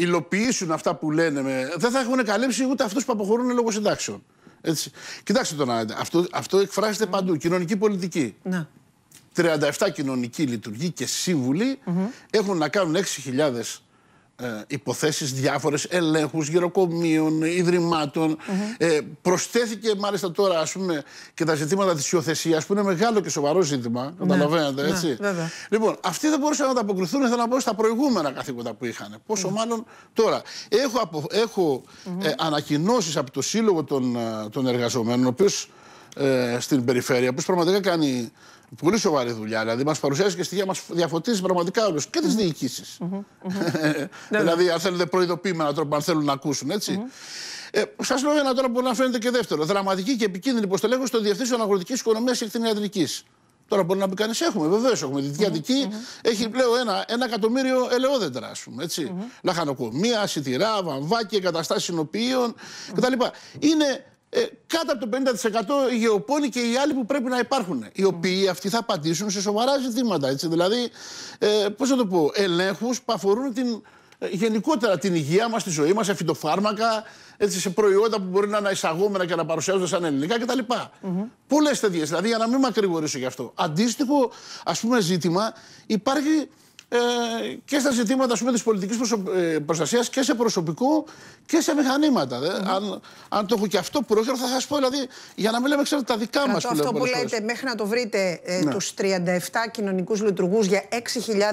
υλοποιήσουν αυτά που λένε, με... δεν θα έχουν καλύψει ούτε αυτούς που αποχωρούν λόγω συντάξεων. Έτσι. Κοιτάξτε τον αυτό, αυτό εκφράζεται παντού. Κοινωνική πολιτική. Ναι. 37 κοινωνικοί λειτουργοί και συμβουλοι έχουν να κάνουν 6.000 Υποθέσει υποθέσεις διάφορες, ελέγχους, γεροκομείων, ιδρυμάτων. Ε, προσθέθηκε μάλιστα τώρα ας πούμε και τα ζητήματα της υιοθεσίας που είναι μεγάλο και σοβαρό ζήτημα, ναι. καταλαβαίνετε ναι, έτσι. Ναι, βέβαια. λοιπόν, αυτοί δεν μπορούσαν να τα αποκριθούν, θέλω να πω, στα προηγούμενα καθήκοντα που είχαν. μάλλον τώρα. Έχω, απο, έχω ε, ανακοινώσεις από το Σύλλογο των, ε, των Εργαζομένων, ο οποίος, ε, στην περιφέρεια, που πραγματικά κάνει πολύ σοβαρή δουλειά. Δηλαδή, μας παρουσιάζει και στοιχεία, μας διαφωτίζει πραγματικά όλους και τις διοικησει ε, ναι, δηλαδή, ναι. αν θέλετε, έναν τρόπο, αν θέλουν να ακούσουν, έτσι. Ε, Σας λέω ένα τώρα που να φαίνεται και δεύτερο. Δραματική και επικίνδυνη υποστελέχωση των διευθύνσεων αγροτικής οικονομίας και κτηνιατρικής. Τώρα μπορεί να πει κανείς: Έχουμε, βεβαίως έχουμε. Αττική δυτικη έχει πλέον ένα, ένα εκατομμύριο ελαιόδεντρα, ας πούμε. ετσι Λαχανοκομεία, σιτηρά, βαμβάκι εγκαταστάσεις συνοποιείων κτλ. Είναι ε, κάτω από το 50% οι γεωπόνοι και οι άλλοι που πρέπει να υπάρχουν. Οι οποίοι αυτοί θα απαντήσουν σε σοβαρά ζητήματα. Έτσι. Δηλαδή, ε, πώς θα το πω, ελέγχους που αφορούν την, ε, γενικότερα την υγεία μας, τη ζωή μας, σε φυτοφάρμακα, έτσι, σε προϊόντα που μπορεί να είναι εισαγόμενα και να παρουσιάζονται σαν ελληνικά κτλ. Mm-hmm. Πολλές τέτοιες. Δηλαδή, για να μην μακρηγορήσω γι' αυτό. Αντίστοιχο, ας πούμε, ζήτημα υπάρχει ε, και στα ζητήματα της πολιτικής ε, προστασίας και σε προσωπικό και σε μηχανηματα Αν, αν το έχω και αυτό πρόχειρο, θα σας πω δηλαδή για να μην λέμε ξέρω τα δικά μας πράγματα. Αυτό που λέτε, φορές. μέχρι να το βρείτε ε, ναι. τους 37 κοινωνικούς λειτουργούς για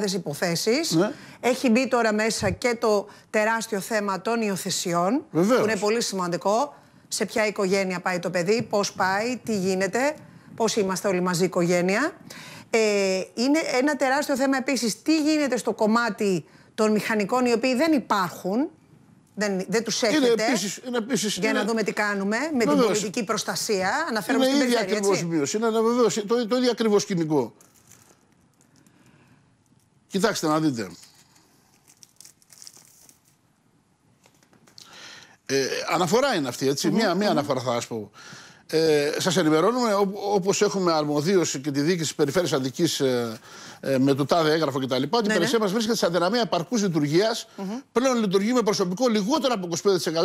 6.000 υποθέσεις. Ναι. Έχει μπει τώρα μέσα και το τεράστιο θέμα των υιοθεσιών. Που είναι πολύ σημαντικό. Σε ποια οικογένεια πάει το παιδί, πώς πάει, τι γίνεται, πώς είμαστε όλοι μαζί οικογένεια. Ε, είναι ένα τεράστιο θέμα επίσης τι γίνεται στο κομμάτι των μηχανικών οι οποίοι δεν υπάρχουν, δεν, δεν τους έχετε, είναι επίσης, είναι επίσης, για να δούμε τι κάνουμε με την πολιτική προστασία. Αναφέρομαι είναι στην ίδια ακριβώς μείωση, είναι βεβαίως, το, το ίδιο ακριβώς κοινικό. Κοιτάξτε να δείτε. Ε, αναφορά είναι αυτή, Μία, μία αναφορά θα σας πω. Ε, σας ενημερώνουμε όπως έχουμε αρμοδίωση και τη διοίκηση Περιφέρειας Αντικής ε, ε, με το τάδε έγγραφο κτλ. Ναι, ότι η περισσία ναι. ναι. μας βρίσκεται σε αδυναμία επαρκούς λειτουργίας. Mm-hmm. Πλέον λειτουργεί με προσωπικό λιγότερο από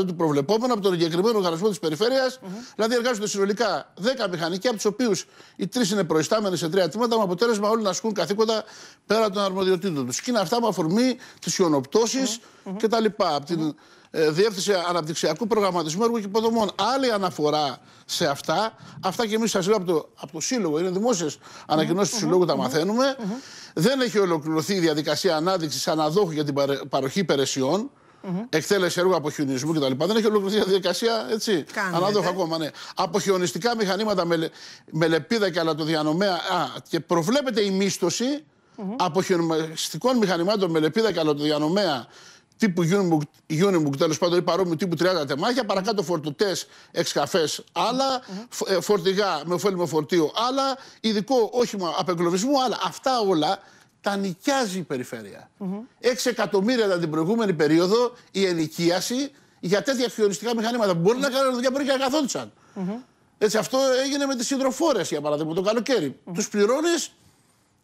25% του προβλεπόμενου από τον εγκεκριμένο οργανισμό της περιφερειας Δηλαδή εργάζονται συνολικά 10 μηχανικοί, από τους οποίους οι τρεις είναι προϊστάμενοι σε τρία τμήματα, με αποτέλεσμα όλοι να ασκούν καθήκοντα πέρα των αρμοδιοτήτων τους. Και είναι αυτά με αφορμή τις χιονοπτώσεις mm-hmm. κτλ. την ε, διεύθυνση Αναπτυξιακού Προγραμματισμού Έργου και Υποδομών. Άλλη αναφορά σε αυτά. Αυτά και εμείς σας λέω από το, από Σύλλογο. Είναι δημόσιες του Συλλόγου, τα μαθαινουμε Δεν έχει ολοκληρωθεί η διαδικασία ανάδειξης αναδόχου για την παροχή υπηρεσιών. Mm-hmm. Εκτέλεση έργου αποχιονισμού κτλ. Δεν έχει ολοκληρωθεί η διαδικασία έτσι. Αναδόχου ναι. ακόμα, ναι. Αποχιονιστικά μηχανήματα με, με λεπίδα και αλατοδιανομέα. Α, και προβλέπεται η μίσθωση mm-hmm. αποχιονιστικών μηχανημάτων με λεπίδα και αλατοδιανομέα τύπου Unimog, τέλος πάντων ή παρόμοιου τύπου 30 τεμάχια, παρακάτω φορτωτές εξκαφέ άλλα, mm-hmm. φορτηγά με ωφέλιμο φορτίο άλλα, ειδικό όχημα απεγκλωβισμού άλλα. Αυτά όλα τα νοικιάζει η περιφέρεια. Mm-hmm. εξκαφε αλλα φορτηγα με ήταν την προηγούμενη περίοδο η περιφερεια mm 6 εκατομμυρια ηταν την προηγουμενη περιοδο η ενοικιαση για τέτοια χειριστικά μηχανήματα μπορει να κάνουν δουλειά μπορεί και να καθόντουσαν. Έτσι, αυτό έγινε με τις υδροφόρες για παράδειγμα το καλοκαίρι. Τους πληρώνεις,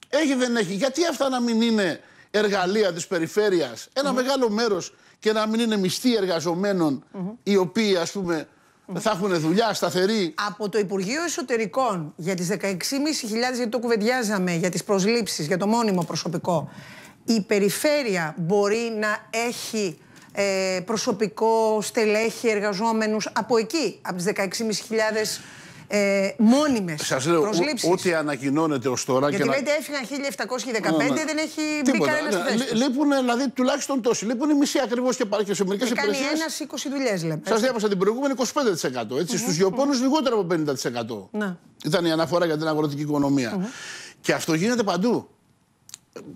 έχει δεν έχει. Γιατί αυτά να μην είναι εργαλεία της περιφέρειας ένα μεγάλο μέρος και να μην είναι μισθοί εργαζομένων οι οποίοι ας πούμε θα έχουν δουλειά σταθερή. Από το Υπουργείο Εσωτερικών για τις 16.500, γιατί το κουβεντιάζαμε, για τις προσλήψεις, για το μόνιμο προσωπικό, η περιφέρεια μπορεί να έχει ε, προσωπικό, στελέχη, εργαζόμενους από εκεί, από τις 16.500 ε, μόνιμες προσλήψεις. Ό,τι ανακοινώνεται ως τώρα. Γιατί και λέτε έφυγαν 1715, ναι, ναι. δεν έχει Τίποτα, μπει κανένα ναι. Ε, θέση. Λείπουν δηλαδή τουλάχιστον τόσοι. Λείπουν η μισή ακριβώς και και σε μερικές υπηρεσίε. Κάνει ένα 20 δουλειές, λέμε. Σας διάβασα την προηγούμενη 25%. Έτσι, Στους γεωπόνους λιγότερο από 50%. Ναι. Ήταν η αναφορά για την αγροτική οικονομία. Και αυτό γίνεται παντού.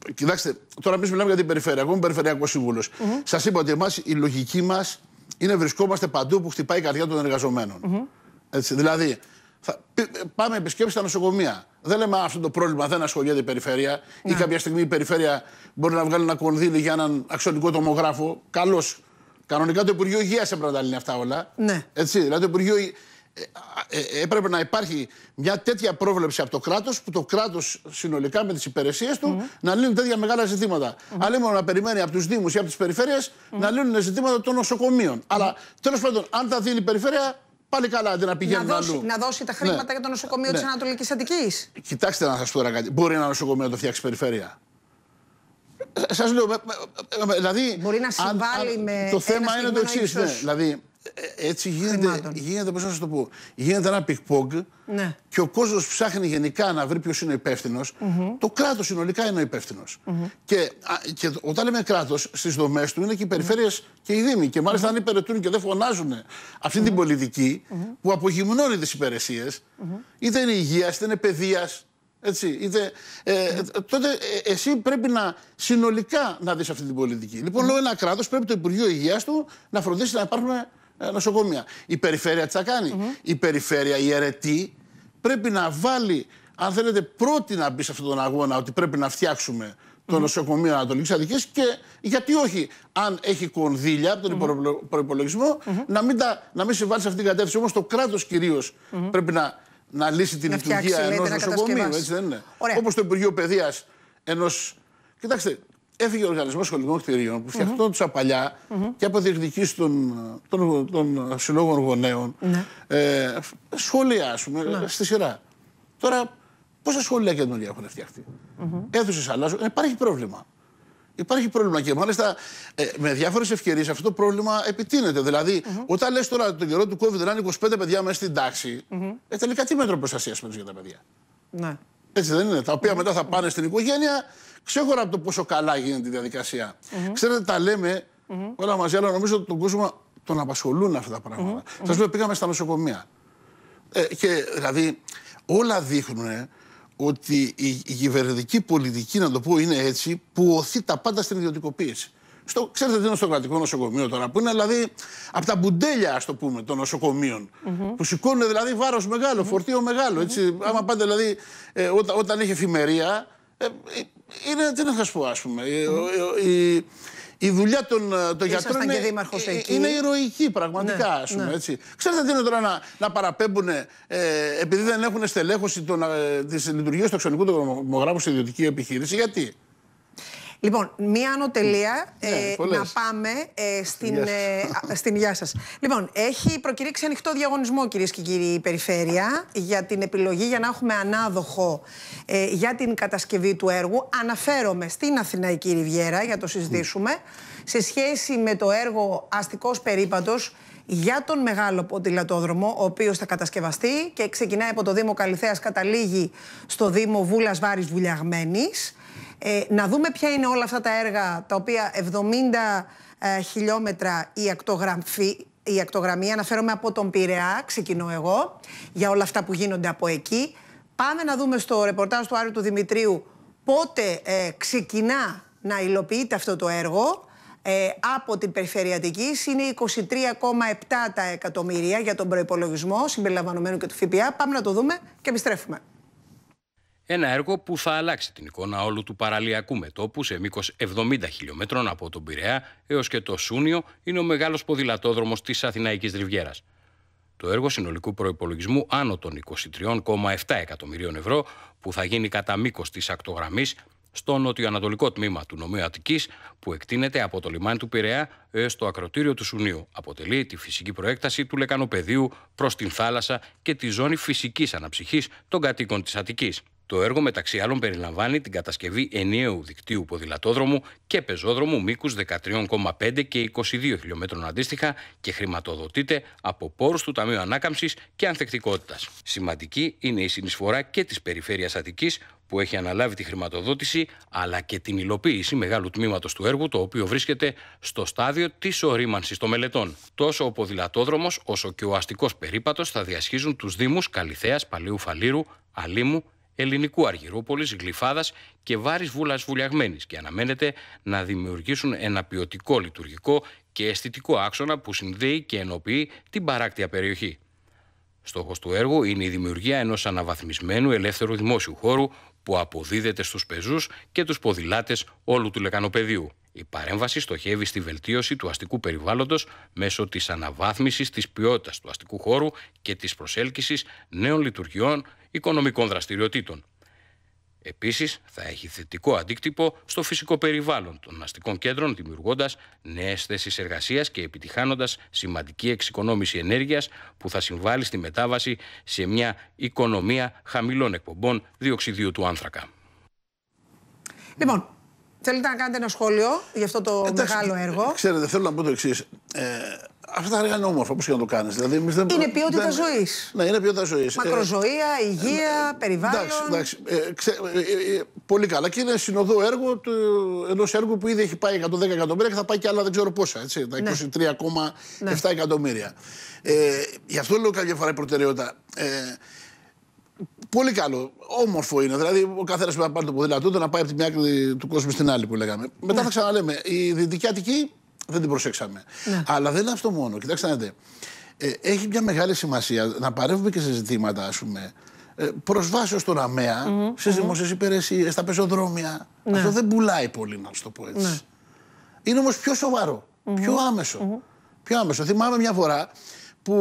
Ε, κοιτάξτε, τώρα εμείς μιλάμε για την περιφέρεια. Εγώ είμαι περιφερειακός σύμβουλος. Mm -hmm. Σας είπα ότι εμάς η λογική μας είναι βρισκόμαστε παντού που χτυπάει η καρδιά των εργαζομένων. Έτσι, δηλαδή, ε, ε, πάμε επισκέψεις στα νοσοκομεία. Δεν λέμε αυτό το πρόβλημα δεν ασχολείται η περιφέρεια ναι. η περιφέρεια μπορεί να βγάλει ένα κονδύλι για έναν αξιωτικό τομογράφο. Καλώς. Κανονικά το Υπουργείο Υγείας έπρεπε να τα λύνει αυτά όλα. Ναι. Έτσι, δηλαδή το Υπουργείο ε, έπρεπε να υπάρχει μια τέτοια πρόβλεψη από το κράτος που το κράτος συνολικά με τις υπηρεσίες του να λύνει τέτοια μεγάλα ζητήματα. Mm-hmm. Αλλά μόνο να περιμένει από τους Δήμους ή από τις περιφερειε να λύνουν ζητήματα των νοσοκομείων. Αλλά τέλος πάντων, αν τα δίνει η περιφέρεια, Πάλι καλά, να να δώσει, Να δώσει τα χρήματα ναι. για το νοσοκομείο ναι. τη Ανατολική Αντική. Κοιτάξτε να σας πω κάτι. Μπορεί ένα νοσοκομείο να το φτιάξει περιφέρεια. Ε, σας λέω. Δηλαδή, Μπορεί να συμβάλλει με. Το θέμα είναι το εξής. Ναι. δηλαδή, ε, έτσι γίνεται, γίνεται πώς να σας το πω, γίνεται ένα πικ-πόγκ ναι. και ο κόσμος ψάχνει γενικά να βρει ποιος είναι υπεύθυνο. Mm το κράτος συνολικά είναι ο υπεύθυνος. Mm -hmm. και, και, όταν λέμε κράτος, στις δομές του είναι και οι περιφέρειες ναι. και οι δήμοι και μάλιστα αν υπερετούν και δεν φωνάζουν αυτή την πολιτική που απογυμνώνει τις υπηρεσίες, είτε είναι υγείας, είτε είναι παιδείας, έτσι, είτε, ε, ε τότε ε, εσύ πρέπει να συνολικά να δεις αυτή την πολιτική. Λοιπόν, λέω ένα κράτος πρέπει το Υπουργείο υγείας του να φροντίσει να υπάρχουν ε, νοσοκομεία. Η περιφέρεια τι θα κανει Η περιφέρεια, η αιρετή, πρέπει να βάλει, αν θέλετε, πρώτη να μπει σε αυτόν τον αγώνα ότι πρέπει να φτιάξουμε το νοσοκομείο Ανατολικής Αδική και γιατί όχι, αν έχει κονδύλια από τον mm προπολογισμό, να μην, τα, να μην συμβάλλει σε αυτήν την κατεύθυνση. Όμως το κράτος κυρίως πρέπει να, να λύσει την λειτουργία ενό νοσοκομείου, έτσι Όπως το Υπουργείο Παιδείας ενός. Κοιτάξτε, έφυγε ο οργανισμός σχολικών κτηρίων που φτιαχτοταν mm mm-hmm. παλια και από διεκδικήσεις των, των, των συλλόγων γονέων. Mm-hmm. Ε, σχολεία, ας πούμε, ναι. στη σειρά. Τώρα, πόσα σχολεία καινούργια έχουν φτιαχτεί. Έθουσε αλλάζουν. Ε, υπάρχει πρόβλημα. Υπάρχει πρόβλημα και μάλιστα ε, με διάφορες ευκαιρίες αυτό το πρόβλημα επιτείνεται. Δηλαδή, όταν λες τώρα τον καιρό του COVID να είναι 25 παιδιά μέσα στην τάξη, ε, τελικά τι μέτρο προστασίας παίρνεις για τα παιδιά. Ναι. Έτσι δεν είναι. Τα οποία μετά θα πάνε στην οικογένεια ξέχωρα από το πόσο καλά γίνεται η διαδικασια Ξέρετε, τα λεμε όλα μαζί, αλλά νομίζω ότι τον κόσμο τον απασχολούν αυτά τα πράγματα. Mm-hmm. Σας λέω, πήγαμε στα νοσοκομεία. Ε, και δηλαδή, όλα δείχνουν ε, ότι η, κυβερνητική πολιτική, να το πω είναι έτσι, που οθεί τα πάντα στην ιδιωτικοποίηση. Στο, ξέρετε τι είναι στο κρατικό νοσοκομείο τώρα, που είναι δηλαδή από τα μπουντέλια, ας το πούμε, των νοσοκομείων. Που σηκώνουν δηλαδή βάρος φορτίο μεγάλο. Έτσι. Mm-hmm. Άμα πάντα δηλαδή, ε, ό, όταν έχει εφημερία, ε, ε είναι, τι να σας πω, ας πούμε. Η, δουλειά των, ε, γιατρών είναι, ε, και ε, είναι ηρωική, πραγματικά. Ναι, ας πούμε, ναι. έτσι. Ξέρετε τι είναι τώρα να, να παραπέμπουν, ε, επειδή δεν έχουν στελέχωση ε, της λειτουργίας του εξωτερικού τομογράφου σε ιδιωτική επιχείρηση. Γιατί. Λοιπόν, μία ανωτελεία. Ναι, ε, να πάμε ε, στην, ε, στην γεια σας. Λοιπόν, έχει προκηρύξει ανοιχτό διαγωνισμό, κυρίες και κύριοι, η Περιφέρεια για την επιλογή για να έχουμε ανάδοχο για την κατασκευή του έργου. Αναφέρομαι στην Αθηναϊκή Ριβιέρα για το συζητήσουμε. Σε σχέση με το έργο Αστικός Περίπατος για τον μεγάλο ποδηλατόδρομο, ο οποίος θα κατασκευαστεί και ξεκινάει από το Δήμο Καλυθέας, καταλήγει στο Δήμο Βούλας Βάρης Βουλιαγμένης. Ε, να δούμε ποια είναι όλα αυτά τα έργα τα οποία 70 ε, χιλιόμετρα η ακτογραμφή, η ακτογραμμή, αναφέρομαι από τον Πειραιά, ξεκινώ εγώ, για όλα αυτά που γίνονται από εκεί. Πάμε να δούμε στο ρεπορτάζ του Άριου του Δημητρίου πότε ε, ξεκινά να υλοποιείται αυτό το έργο ε, από την Περιφερειατική. Είναι 23,7 τα εκατομμύρια για τον προϋπολογισμό, συμπεριλαμβανομένου και του ΦΠΑ. Πάμε να το δούμε και επιστρέφουμε. Ένα έργο που θα αλλάξει την εικόνα όλου του παραλιακού μετόπου σε μήκος 70 χιλιόμετρων από τον Πειραιά έως και το Σούνιο είναι ο μεγάλος ποδηλατόδρομος της Αθηναϊκής Ριβιέρας. Το έργο συνολικού προπολογισμού άνω των 23,7 εκατομμυρίων ευρώ που θα γίνει κατά μήκος της ακτογραμμής στο νοτιοανατολικό τμήμα του νομίου Αττικής, που εκτείνεται από το λιμάνι του Πειραιά έως το ακροτήριο του Σουνίου. Αποτελεί τη φυσική προέκταση του λεκανοπεδίου προς την θάλασσα και τη ζώνη φυσικής αναψυχής των κατοίκων της Αττικής. Το έργο μεταξύ άλλων περιλαμβάνει την κατασκευή ενιαίου δικτύου ποδηλατόδρομου και πεζόδρομου μήκους 13,5 και 22 χιλιόμετρων αντίστοιχα και χρηματοδοτείται από πόρους του Ταμείου ανάκαμψης και ανθεκτικότητας. Σημαντική είναι η συνεισφορά και της περιφέρειας Αττικής που έχει αναλάβει τη χρηματοδότηση αλλά και την υλοποίηση μεγάλου τμήματος του έργου, το οποίο βρίσκεται στο στάδιο της ορίμανσης των μελετών. Τόσο ο ποδηλατόδρομος όσο και ο αστικός περίπατος θα διασχίζουν τους Δήμους Καλιθέα, Παλαιού Φαλήρου, Αλήμου, ελληνικού Αργυρούπολης, Γλυφάδας και Βάρης Βούλας Βουλιαγμένης και αναμένεται να δημιουργήσουν ένα ποιοτικό λειτουργικό και αισθητικό άξονα που συνδέει και ενοποιεί την παράκτια περιοχή. Στόχος του έργου είναι η δημιουργία ενός αναβαθμισμένου ελεύθερου δημόσιου χώρου που αποδίδεται στους πεζούς και τους ποδηλάτες όλου του λεκανοπεδίου. Η παρέμβαση στοχεύει στη βελτίωση του αστικού περιβάλλοντος μέσω της αναβάθμισης της ποιότητας του αστικού χώρου και της προσέλκυσης νέων λειτουργιών οικονομικών δραστηριοτήτων. Επίσης, θα έχει θετικό αντίκτυπο στο φυσικό περιβάλλον των αστικών κέντρων, δημιουργώντας νέες θέσεις εργασίας και επιτυχάνοντας σημαντική εξοικονόμηση ενέργειας που θα συμβάλλει στη μετάβαση σε μια οικονομία χαμηλών εκπομπών διοξιδίου του άνθρακα. Λοιπόν, θέλετε να κάνετε ένα σχόλιο για αυτό το μεγάλο έργο. Ξέρετε, θέλω να πω το εξής. Ε, Αυτά τα έργα είναι όμορφα, πώς και να το κάνεις. Δηλαδή, δεν... είναι ποιότητα δεν... ζωής. Ναι, είναι ποιότητα ζωής. Ε, Μακροζωία, ε, υγεία, ε, περιβάλλον. Εντάξει, εντάξει. Ε, πολύ καλά. Και είναι συνοδό έργο του... ενός έργου που ήδη έχει πάει 110 εκατομμύρια και θα πάει και άλλα δεν ξέρω πόσα. Έτσι, τα 23,7 ναι. ναι. εκατομμύρια. γι' αυτό λέω κάποια φορά η προτεραιότητα. Πολύ καλό. Όμορφο είναι. Δηλαδή, ο καθένας πρέπει να πάρει το ποδήλατό του, να πάει από τη μια του κόσμου στην άλλη που λέγαμε. Μετά ναι. θα ξαναλέμε. Η Δυτική Αττική δεν την προσέξαμε. Ναι. Αλλά δεν είναι αυτό μόνο. Κοιτάξτε να δείτε. Ε, έχει μια μεγάλη σημασία να παρεύουμε και σε ζητήματα, ας πούμε, ε, προσβάσεως στον αμεα mm-hmm, στι δημόσιες υπηρεσίες, στα πεζοδρόμια. Ναι. Αυτό δεν πουλάει πολύ, να σου το πω έτσι. Ναι. Είναι όμως πιο σοβαρο πιο αμεσο Πιο άμεσο. Θυμάμαι μια φορά που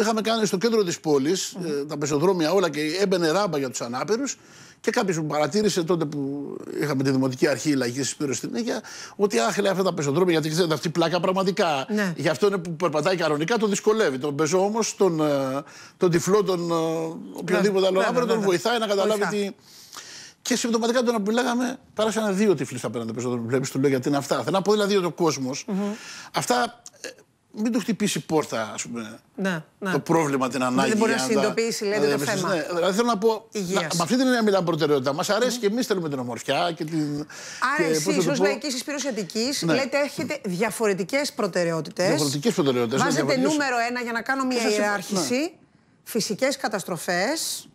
είχαμε κάνει στο κέντρο της πολη ε, τα πεζοδρόμια όλα και έμπαινε ράμπα για τους ανάπηρους και κάποιος μου παρατήρησε τότε που είχαμε τη Δημοτική Αρχή Λαϊκή Σπύρο στην ίδια, ότι άχρηλα αυτά τα πεζοδρόμια, γιατί ξέρετε αυτή η πλάκα πραγματικά. Ναι. Γι' αυτό είναι που περπατάει κανονικά, το δυσκολεύει. Τον πεζό όμως, τον, ε, τον τυφλό, τον ε, οποιοδήποτε ναι. άλλο ναι, ναι, άνθρωπο, τον βοηθάει να καταλάβει τι. Και συμπτωματικά τον που λέγαμε, πέρασαν δύο τυφλοί απέναντι στο του Βλέπεις, του λέω γιατί είναι αυτά. Θέλω να πω δηλαδή ότι ο κόσμος, αυτά ε, μην του χτυπήσει πόρτα, ας πούμε, ναι, ναι. το πρόβλημα, την δηλαδή ανάγκη. Δεν μπορεί να συνειδητοποιήσει, λέτε, δηλαδή, το θέμα. Ναι. Δηλαδή θέλω να πω, να, με αυτή την έννοια μιλάμε προτεραιότητα. Μας αρέσει mm. και εμείς θέλουμε την ομορφιά και την... Άρα και, εσείς ως λαϊκής ναι. λέτε έχετε διαφορετικές προτεραιότητες. Διαφορετικές προτεραιότητες. Βάζετε διαφορετικές... νούμερο ένα για να κάνω μια ιεράρχηση. Ναι. Φυσικές καταστροφές,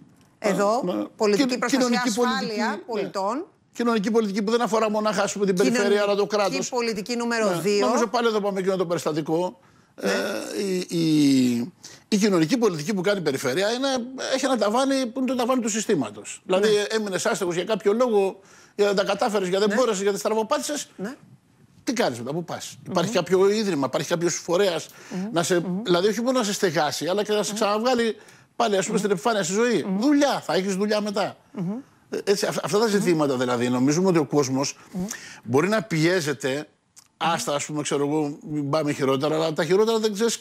ναι, εδώ, ναι. πολιτική προστασία ασφάλεια ναι. πολιτών. Κοινωνική πολιτική που δεν αφορά μονάχα την περιφέρεια αλλά το κράτος. Κοινωνική πολιτική νούμερο 2. Νομίζω πάλι εδώ πάμε με το περιστατικό. Ε, η, η, η, κοινωνική πολιτική που κάνει η περιφέρεια είναι, έχει ένα ταβάνι που είναι το ταβάνι του συστήματος. Ναι. Δηλαδή έμεινες άστεγος για κάποιο λόγο, για δεν τα κατάφερες, για δεν ναι. μπόρεσες, γιατί στραβοπάτησες. Ναι. Τι κάνεις μετά, πού πας. Mm-hmm. Υπάρχει κάποιο ίδρυμα, υπάρχει κάποιος φορέας. mm Δηλαδή, όχι μόνο να σε στεγάσει, αλλά και να σε ξαναβγάλει πάλι ας πούμε, στην επιφάνεια στη ζωή. Δουλειά, θα έχεις δουλειά μετά. Έτσι, αυτά τα ζητήματα δηλαδή, νομίζουμε ότι ο κόσμος μπορεί να πιέζεται Άστα, ας πούμε, ξέρω εγώ, μην πάμε χειρότερα. Αλλά τα χειρότερα δεν ξέρεις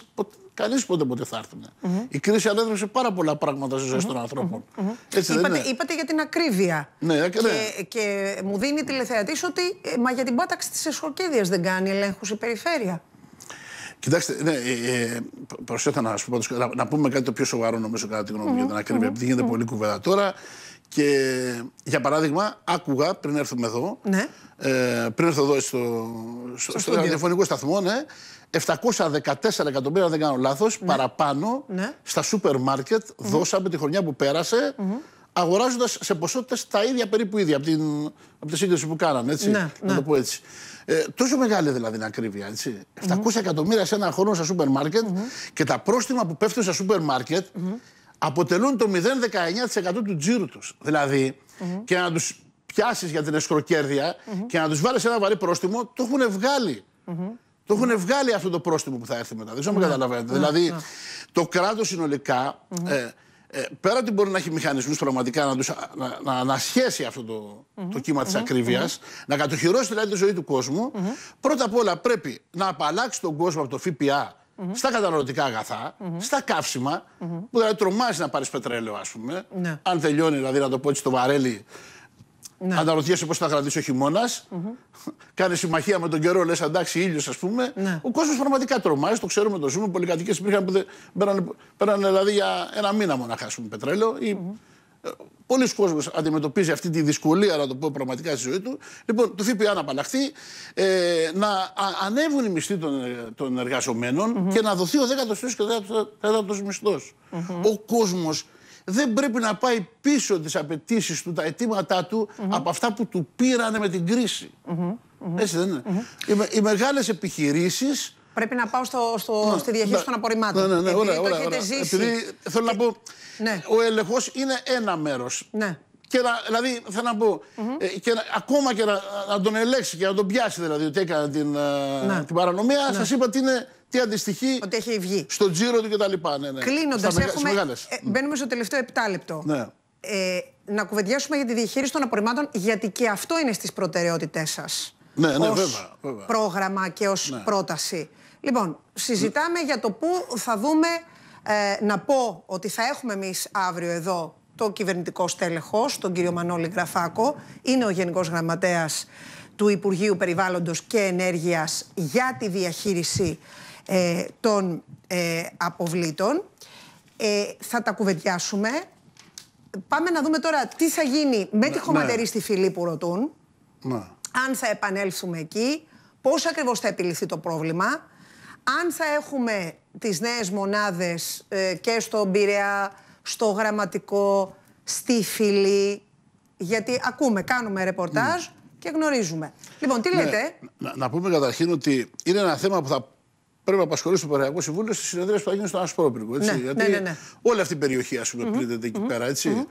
κανείς ποτέ ποτέ θα ερθουν Η κρίση ανέδρεψε πάρα πολλά πράγματα στι ζωέ των ανθρωπων Έτσι, είπατε, δεν είπατε για την ακρίβεια. Ναι, ναι. Και, μου δίνει τηλεθεατής ότι ε, μα για την πάταξη της εσχορκίδια δεν κάνει ελέγχους η περιφέρεια. Κοιτάξτε, ναι, ε, ε να, να, να, πούμε κάτι το πιο σοβαρό νομίζω κατά τη γνώμη για την ακρίβεια, επειδή γίνεται πολύ κουβέντα τώρα. Και για παράδειγμα, άκουγα πριν έρθουμε εδώ, ναι ε, πριν έρθω εδώ στο, στο, στο σταθμό, ναι, 714 εκατομμύρια, δεν κάνω λάθος, ναι. παραπάνω ναι. στα σούπερ μάρκετ mm-hmm. δώσαμε τη χρονιά που περασε mm αγοράζοντας σε ποσότητες τα ίδια περίπου ίδια από, την, από τη σύγκριση που κάνανε. Έτσι, ναι, να το ναι. πω έτσι. Ε, τόσο μεγάλη δηλαδή είναι ακρίβεια. Έτσι. 700 εκατομμύρια σε ένα χρόνο στα σούπερ μάρκετ και τα πρόστιμα που πέφτουν στα σούπερ μάρκετ αποτελούν το 0,19% του τζίρου τους. Δηλαδή, και να τους πιάσεις για την εσχροκερδεια και να τους βάλεις ένα βαρύ πρόστιμο, το έχουν Το έχουν βγάλει αυτό το πρόστιμο που θα έρθει μετά. Δεν ξέρω αν ναι. καταλαβαίνετε. Ναι, δηλαδή, ναι. το κράτος συνολικά, ε, ε, πέρα ότι μπορεί να έχει μηχανισμούς πραγματικά να, τους, να, να ανασχέσει αυτό το, το κύμα της ακρίβεια, να κατοχυρώσει δηλαδή τη ζωή του κόσμου, πρώτα απ' όλα πρέπει να απαλλάξει τον κόσμο από το ΦΠΑ. στα καταναλωτικά στα καυσιμα που δηλαδή τρομάζει να πάρεις πετρέλαιο, ας πούμε. Αν τελειώνει, δηλαδή να το πω έτσι, το βαρέλι ναι. Αναρωτιέσαι πώς θα κρατήσει ο χειμώνας. Κάνεις συμμαχία με τον καιρό, λες εντάξει, ήλιος, ας πούμε. Ναι. Ο κόσμος πραγματικά τρομάζει, το ξέρουμε, το ζούμε. Πολυκατοικίες υπήρχαν που πέρανε, δηλαδή για ένα μήνα μόνο να πούμε, Ή... Mm-hmm. Ε, πολλοί κόσμοι αντιμετωπίζει αυτή τη δυσκολία, να το πω πραγματικά, στη ζωή του. Λοιπόν, το ΦΠΑ να απαλλαχθεί, ε, να ανέβουν οι μισθοί των, ε, των εργαζομενων και να δοθεί ο 13ο και ο 14ο μισθό. Ο κόσμος δεν πρέπει να πάει πίσω τις απαιτήσεις του, τα αιτήματά του από αυτά που του πήρανε με την κρίση. Έτσι δεν είναι. Οι, με, οι μεγάλες επιχειρήσεις... Πρέπει να πάω στο, στο, ναι, στη διαχείριση ναι. των απορριμμάτων. Ναι, ναι, ναι, θέλω να πω, ναι. ο έλεγχος είναι ένα μέρος. Ναι. Και δηλαδή, θα να πω, ε, και να, ακόμα και να, τον ελέξει και να τον πιάσει δηλαδή ότι έκανε την, ε, ναι. την παρανομία, σας είπα ότι είναι τι αντιστοιχεί Ότι έχει βγει. στο τζίρο του κτλ. Ναι, ναι. Κλείνοντας, έχουμε. Ε, μπαίνουμε στο τελευταίο επτάλεπτο. Ναι. Ε, να κουβεντιάσουμε για τη διαχείριση των απορριμμάτων, γιατί και αυτό είναι στις προτεραιότητές σας. Ναι, ναι, ως βέβαια, βέβαια. Πρόγραμμα και ως ναι. πρόταση. Λοιπόν, συζητάμε για το πού θα δούμε. Ε, να πω ότι θα έχουμε εμείς αύριο εδώ το κυβερνητικό στέλεχος, τον κύριο Μανώλη Γραφάκο. Είναι ο Γενικός Γραμματέας του Υπουργείου Περιβάλλοντος και Ενέργειας για τη διαχείριση ε, των ε, αποβλήτων. Ε, θα τα κουβεντιάσουμε. Πάμε να δούμε τώρα τι θα γίνει με ναι, τη χωματερή ναι. στη Φιλή που ρωτούν. Ναι. Αν θα επανέλθουμε εκεί, πώς ακριβώς θα επιληθεί το πρόβλημα. Αν θα έχουμε τις νέες μονάδες ε, και στο ΠΥΡΕΑ στο Γραμματικό, στη Φιλή. Γιατί ακούμε, κάνουμε ρεπορτάζ και γνωρίζουμε. Λοιπόν, τι λέτε. Να, να πούμε καταρχήν ότι είναι ένα θέμα που θα πρέπει να απασχολήσει το Παραγωγικό Συμβούλιο στις συνεδρίες που θα γίνουν στο Ασπρόπυργο. Έτσι, ναι, ναι, ναι, ναι, όλη αυτή η περιοχή ας πούμε, εκει πέρα. ετσι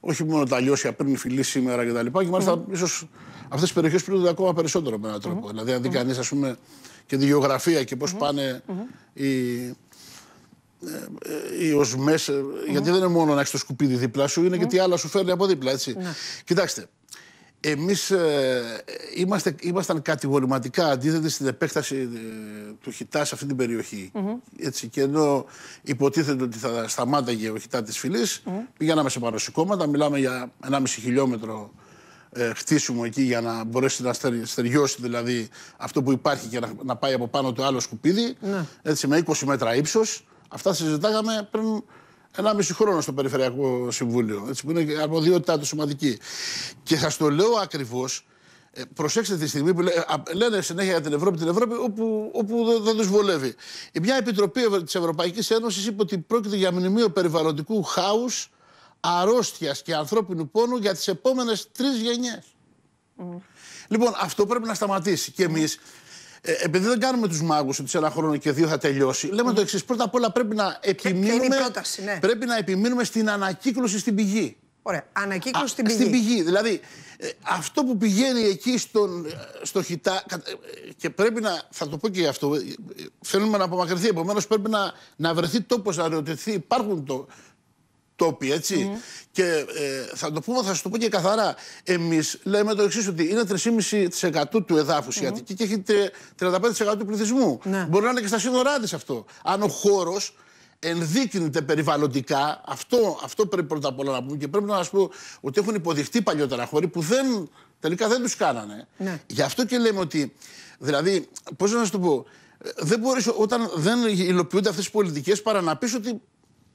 Όχι μόνο τα λιώσια πριν φιλή σήμερα κτλ. Και, και, μάλιστα ίσως αυτές τις περιοχές πλήττονται ακόμα περισσότερο με έναν τρόπο. Δηλαδή, αν δει κανεί και τη γεωγραφία και πώς πάνε οι. Ή ε, ε, ε, μέσα, γιατί δεν είναι μόνο να έχεις το σκουπίδι δίπλα σου, είναι και τι άλλα σου φέρνει από δίπλα. Έτσι. Κοιτάξτε, Εμείς ε, ήμασταν κατηγορηματικά αντίθετοι στην επέκταση ε, του χιτάς σε αυτή την περιοχη mm-hmm. Έτσι, και ενώ υποτίθεται ότι θα σταμάταγε ο χιτάς της φυλής, mm mm-hmm. πηγαίναμε σε παροσυκόματα, μιλάμε για 1,5 χιλιόμετρο ε, χτίσιμο εκεί για να μπορέσει να στεριώσει δηλαδή αυτό που υπάρχει και να, πάει από πάνω το άλλο ναι. έτσι, με 20 μέτρα ύψος, Αυτά συζητάγαμε πριν ένα μισή χρόνο στο Περιφερειακό Συμβούλιο, έτσι, που είναι αρμοδιότητά του σημαντική. Και θα το λέω ακριβώς, ε, προσέξτε τη στιγμή που λένε συνέχεια για την Ευρώπη, την Ευρώπη, όπου, όπου δεν, δεν τους βολεύει. Η μια επιτροπή της Ευρωπαϊκής Ένωσης είπε ότι πρόκειται για μνημείο περιβαλλοντικού χάους, αρρώστιας και ανθρώπινου πόνου για τις επόμενες τρεις γενιές. Mm. Λοιπόν, αυτό πρέπει να σταματήσει. Και εμείς ε, επειδή δεν κάνουμε τους μάγους ότι σε ένα χρόνο και δύο θα τελειώσει, λέμε το εξής. Πρώτα απ' όλα πρέπει να επιμείνουμε, ναι. πρέπει να επιμείνουμε στην ανακύκλωση στην πηγή. Ωραία. Ανακύκλωση στην πηγή. Στην πηγή. Δηλαδή, ε, αυτό που πηγαίνει εκεί στον, ε, στο χιτά. Και πρέπει να. Θα το πω και αυτό. Θέλουμε να απομακρυνθεί. Επομένως, πρέπει να, να βρεθεί τόπος να ρεωτηθεί, Υπάρχουν το, τόποι, έτσι. Και ε, θα το πούμε, θα σου το πω και καθαρά. Εμείς λέμε το εξής, ότι είναι 3,5% του εδάφους mm. η Αττική και έχει 35% του πληθυσμού. Ναι. Μπορεί να είναι και στα σύνορά της αυτό. Αν ο χώρος ενδείκνυται περιβαλλοντικά, αυτό, αυτό πρέπει πρώτα απ' όλα να πούμε και πρέπει να σα πω ότι έχουν υποδειχτεί παλιότερα χώροι που δεν, τελικά δεν τους κάνανε. Ναι. Γι' αυτό και λέμε ότι. Δηλαδή, πώς να σου το πω, ε, δεν μπορείς, όταν δεν υλοποιούνται αυτές τι πολιτικές παρά να πεις ότι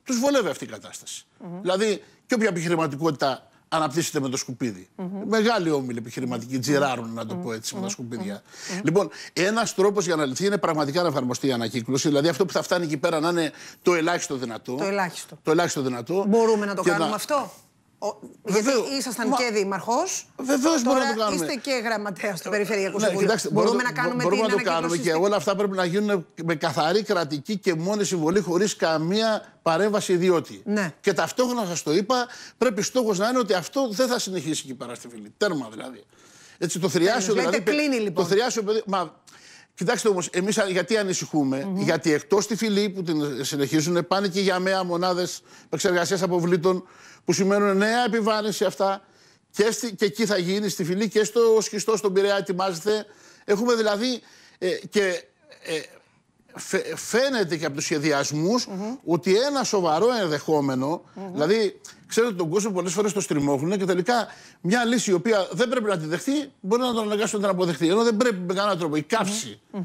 του βολεύει αυτή η κατάσταση. Mm -hmm. Δηλαδή, και όποια επιχειρηματικότητα αναπτύσσεται με το σκουπίδι. Mm -hmm. Μεγάλη όμιλη επιχειρηματική, τζιράρουν να το πω έτσι με τα σκουπίδια. Λοιπόν, ένας τρόπος για να λυθεί είναι πραγματικά να εφαρμοστεί η ανακύκλωση. Δηλαδή, αυτό που θα φτάνει εκεί πέρα να είναι το ελάχιστο δυνατό. Το ελάχιστο. Το ελάχιστο δυνατό. Μπορούμε να το κάνουμε αυτό. Γιατί ήσασταν και δήμαρχος. Βεβαίως μπορούμε να το κάνουμε. Είστε και γραμματέας του ε, Περιφερειακού ναι, Συμβουλίου. μπορούμε, να κάνουμε μπορούμε να το κάνουμε και όλα αυτά πρέπει να γίνουν με καθαρή κρατική και μόνη συμβολή χωρίς καμία παρέμβαση ιδιώτη. Ναι. Και ταυτόχρονα σας το είπα, πρέπει στόχος να είναι ότι αυτό δεν θα συνεχίσει εκεί πέρα στη Φιλή. Τέρμα δηλαδή. Έτσι, το θριάσιο δηλαδή. Κλείνει, λοιπόν. Το θριάσιο παιδί. Μα, Κοιτάξτε όμως, εμείς γιατί ανησυχούμε, Γιατί εκτός τη φυλή που την συνεχίζουν, πάνε και για αμαία μονάδες επεξεργασίας αποβλήτων, που σημαίνουν νέα επιβάρυνση αυτά και, και εκεί θα γίνει στη φυλή και στο σχιστό στον Πειραιά ετοιμάζεται. Έχουμε δηλαδή ε, και ε, φαίνεται και από τους σχεδιασμους ότι ένα σοβαρό ενδεχομενο δηλαδή ξέρετε τον κόσμο πολλές φορές το στριμώχνουν και τελικά μια λύση η οποία δεν πρέπει να τη δεχτεί μπορεί να τον αναγκάσει να την αποδεχτεί. Ενώ δεν πρέπει με κανέναν τρόπο η καυση mm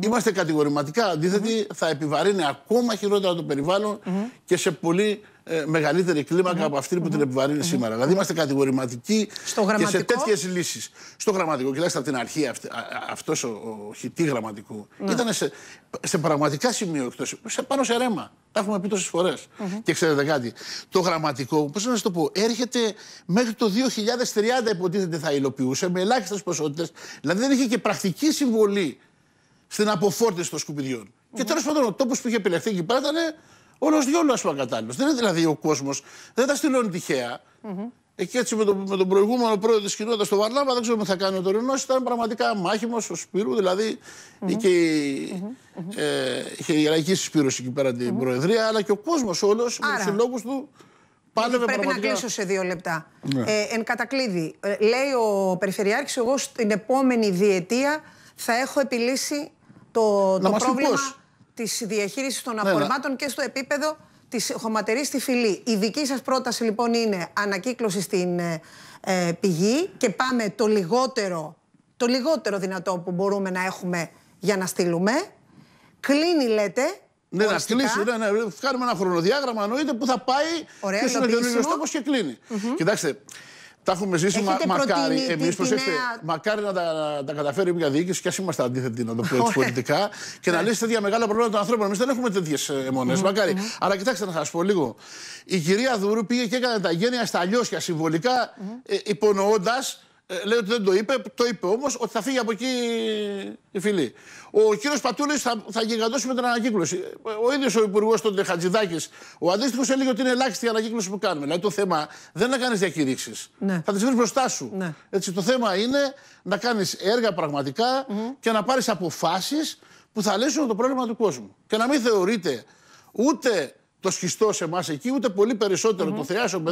Είμαστε κατηγορηματικά αντίθετοι, θα επιβαρύνει ακόμα χειρότερα το περιβάλλον και σε πολύ ε, μεγαλύτερη από αυτή που την επιβαρυνει σήμερα. Δηλαδή είμαστε κατηγορηματικοί Στο και σε τέτοιες λύσεις. Στο γραμματικό, κοιτάξτε από την αρχή αυτός ο, ο χιτή γραμματικού ναι. ήταν σε, σε πραγματικά σημείο εκτός. Σε πάνω σε ρέμα. Τα έχουμε πει τόσες φορές. Και ξέρετε κάτι, το γραμματικό, πώς να σας το πω, έρχεται μέχρι το 2030 υποτίθεται θα υλοποιούσε με ελάχιστες ποσότητες. Δηλαδή δεν είχε και πρακτική συμβολή στην αποφόρτιση των σκουπιδιών. Και τέλος πάντων ο τόπος που είχε επιλεχθεί εκεί πέρα ήταν Όλο διόλου α πούμε κατάλληλο. Δεν είναι δηλαδή ο κόσμος, δεν τα στυλώνει τυχαία. Εκεί έτσι με τον, με τον προηγούμενο πρόεδρο της κοινότητας, τον Βαρλάμπα, δεν ξέρω τι θα κάνει ο τωρινός. Ήταν πραγματικά μάχημος ο Σπύρου, δηλαδή mm-hmm. είχε, mm-hmm. ε, εκεί πέρα την Προεδρία, αλλά και ο κόσμος όλος με του συλλόγους του Πάλευε Πρέπει πραγματικά. να κλείσω σε δύο λεπτά. Ναι. Ε, εν κατακλείδη, ε, λέει ο Περιφερειάρχης, εγώ στην επόμενη διετία θα έχω επιλύσει το, το πρόβλημα της διαχείρισης των ναι, ναι. απορριμμάτων και στο επίπεδο της χωματερής στη φυλή. Η δική σας πρόταση λοιπόν είναι ανακύκλωση στην ε, ε, πηγή και πάμε το λιγότερο, το λιγότερο δυνατό που μπορούμε να έχουμε για να στείλουμε. Κλείνει, λέτε. Ναι, να κλείσει. Ναι, κάνουμε ναι, ένα χρονοδιάγραμμα εννοείται που θα πάει Ωραία, και στον και κλείνει. Κοιτάξτε, τα έχουμε ζήσει, μακάρι. Εμεί μακάρι να τα, τα καταφέρει μια διοίκηση και ας είμαστε αντίθετοι, να το πω έτσι πολιτικά, και να ναι. λύσει τέτοια μεγάλα προβλήματα των ανθρώπων. Εμείς δεν έχουμε τέτοιες αιμονέ, ε, μακάρι. Αλλά κοιτάξτε να σας πω λίγο. Η κυρία Δούρου πήγε και έκανε τα γένεια στα λιώσια συμβολικά, ε, υπονοώντας ε, λέει ότι δεν το είπε, το είπε όμως ότι θα φύγει από εκεί η φυλή. Ο κύριος Πατούλης θα, θα γιγαντώσει με την ανακύκλωση. Ο ίδιος ο υπουργός των Χατζηδάκης, ο αντίστοιχος έλεγε ότι είναι ελάχιστη η ανακύκλωση που κάνουμε. Δηλαδή το θέμα δεν να κάνεις διακήρυξει. Ναι. Θα τις βρεις μπροστά σου. Ναι. Έτσι, το θέμα είναι να κάνεις έργα και να πάρεις αποφάσεις που θα λύσουν το πρόβλημα του κόσμου. Και να μην θεωρείται ούτε το σχιστό σε εμάς εκεί, ούτε πολύ το θεάσιο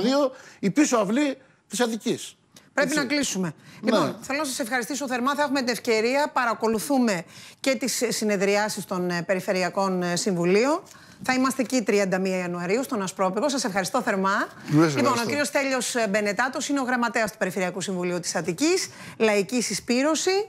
η πίσω αυλή της Αττικής. Πρέπει να κλείσουμε. Λοιπόν, ναι. θέλω να σας ευχαριστήσω θερμά. Θα έχουμε την ευκαιρία. Παρακολουθούμε και τις συνεδριάσεις των ε, Περιφερειακών ε, Συμβουλίων. Θα είμαστε εκεί 31 Ιανουαρίου στον Ασπρόπεγο. Σας ευχαριστώ θερμά. Λοιπόν, ο κ. Τέλειο Μπενετάτος είναι ο γραμματέας του Περιφερειακού Συμβουλίου της Αττικής. Λαϊκής Συσπήρωση.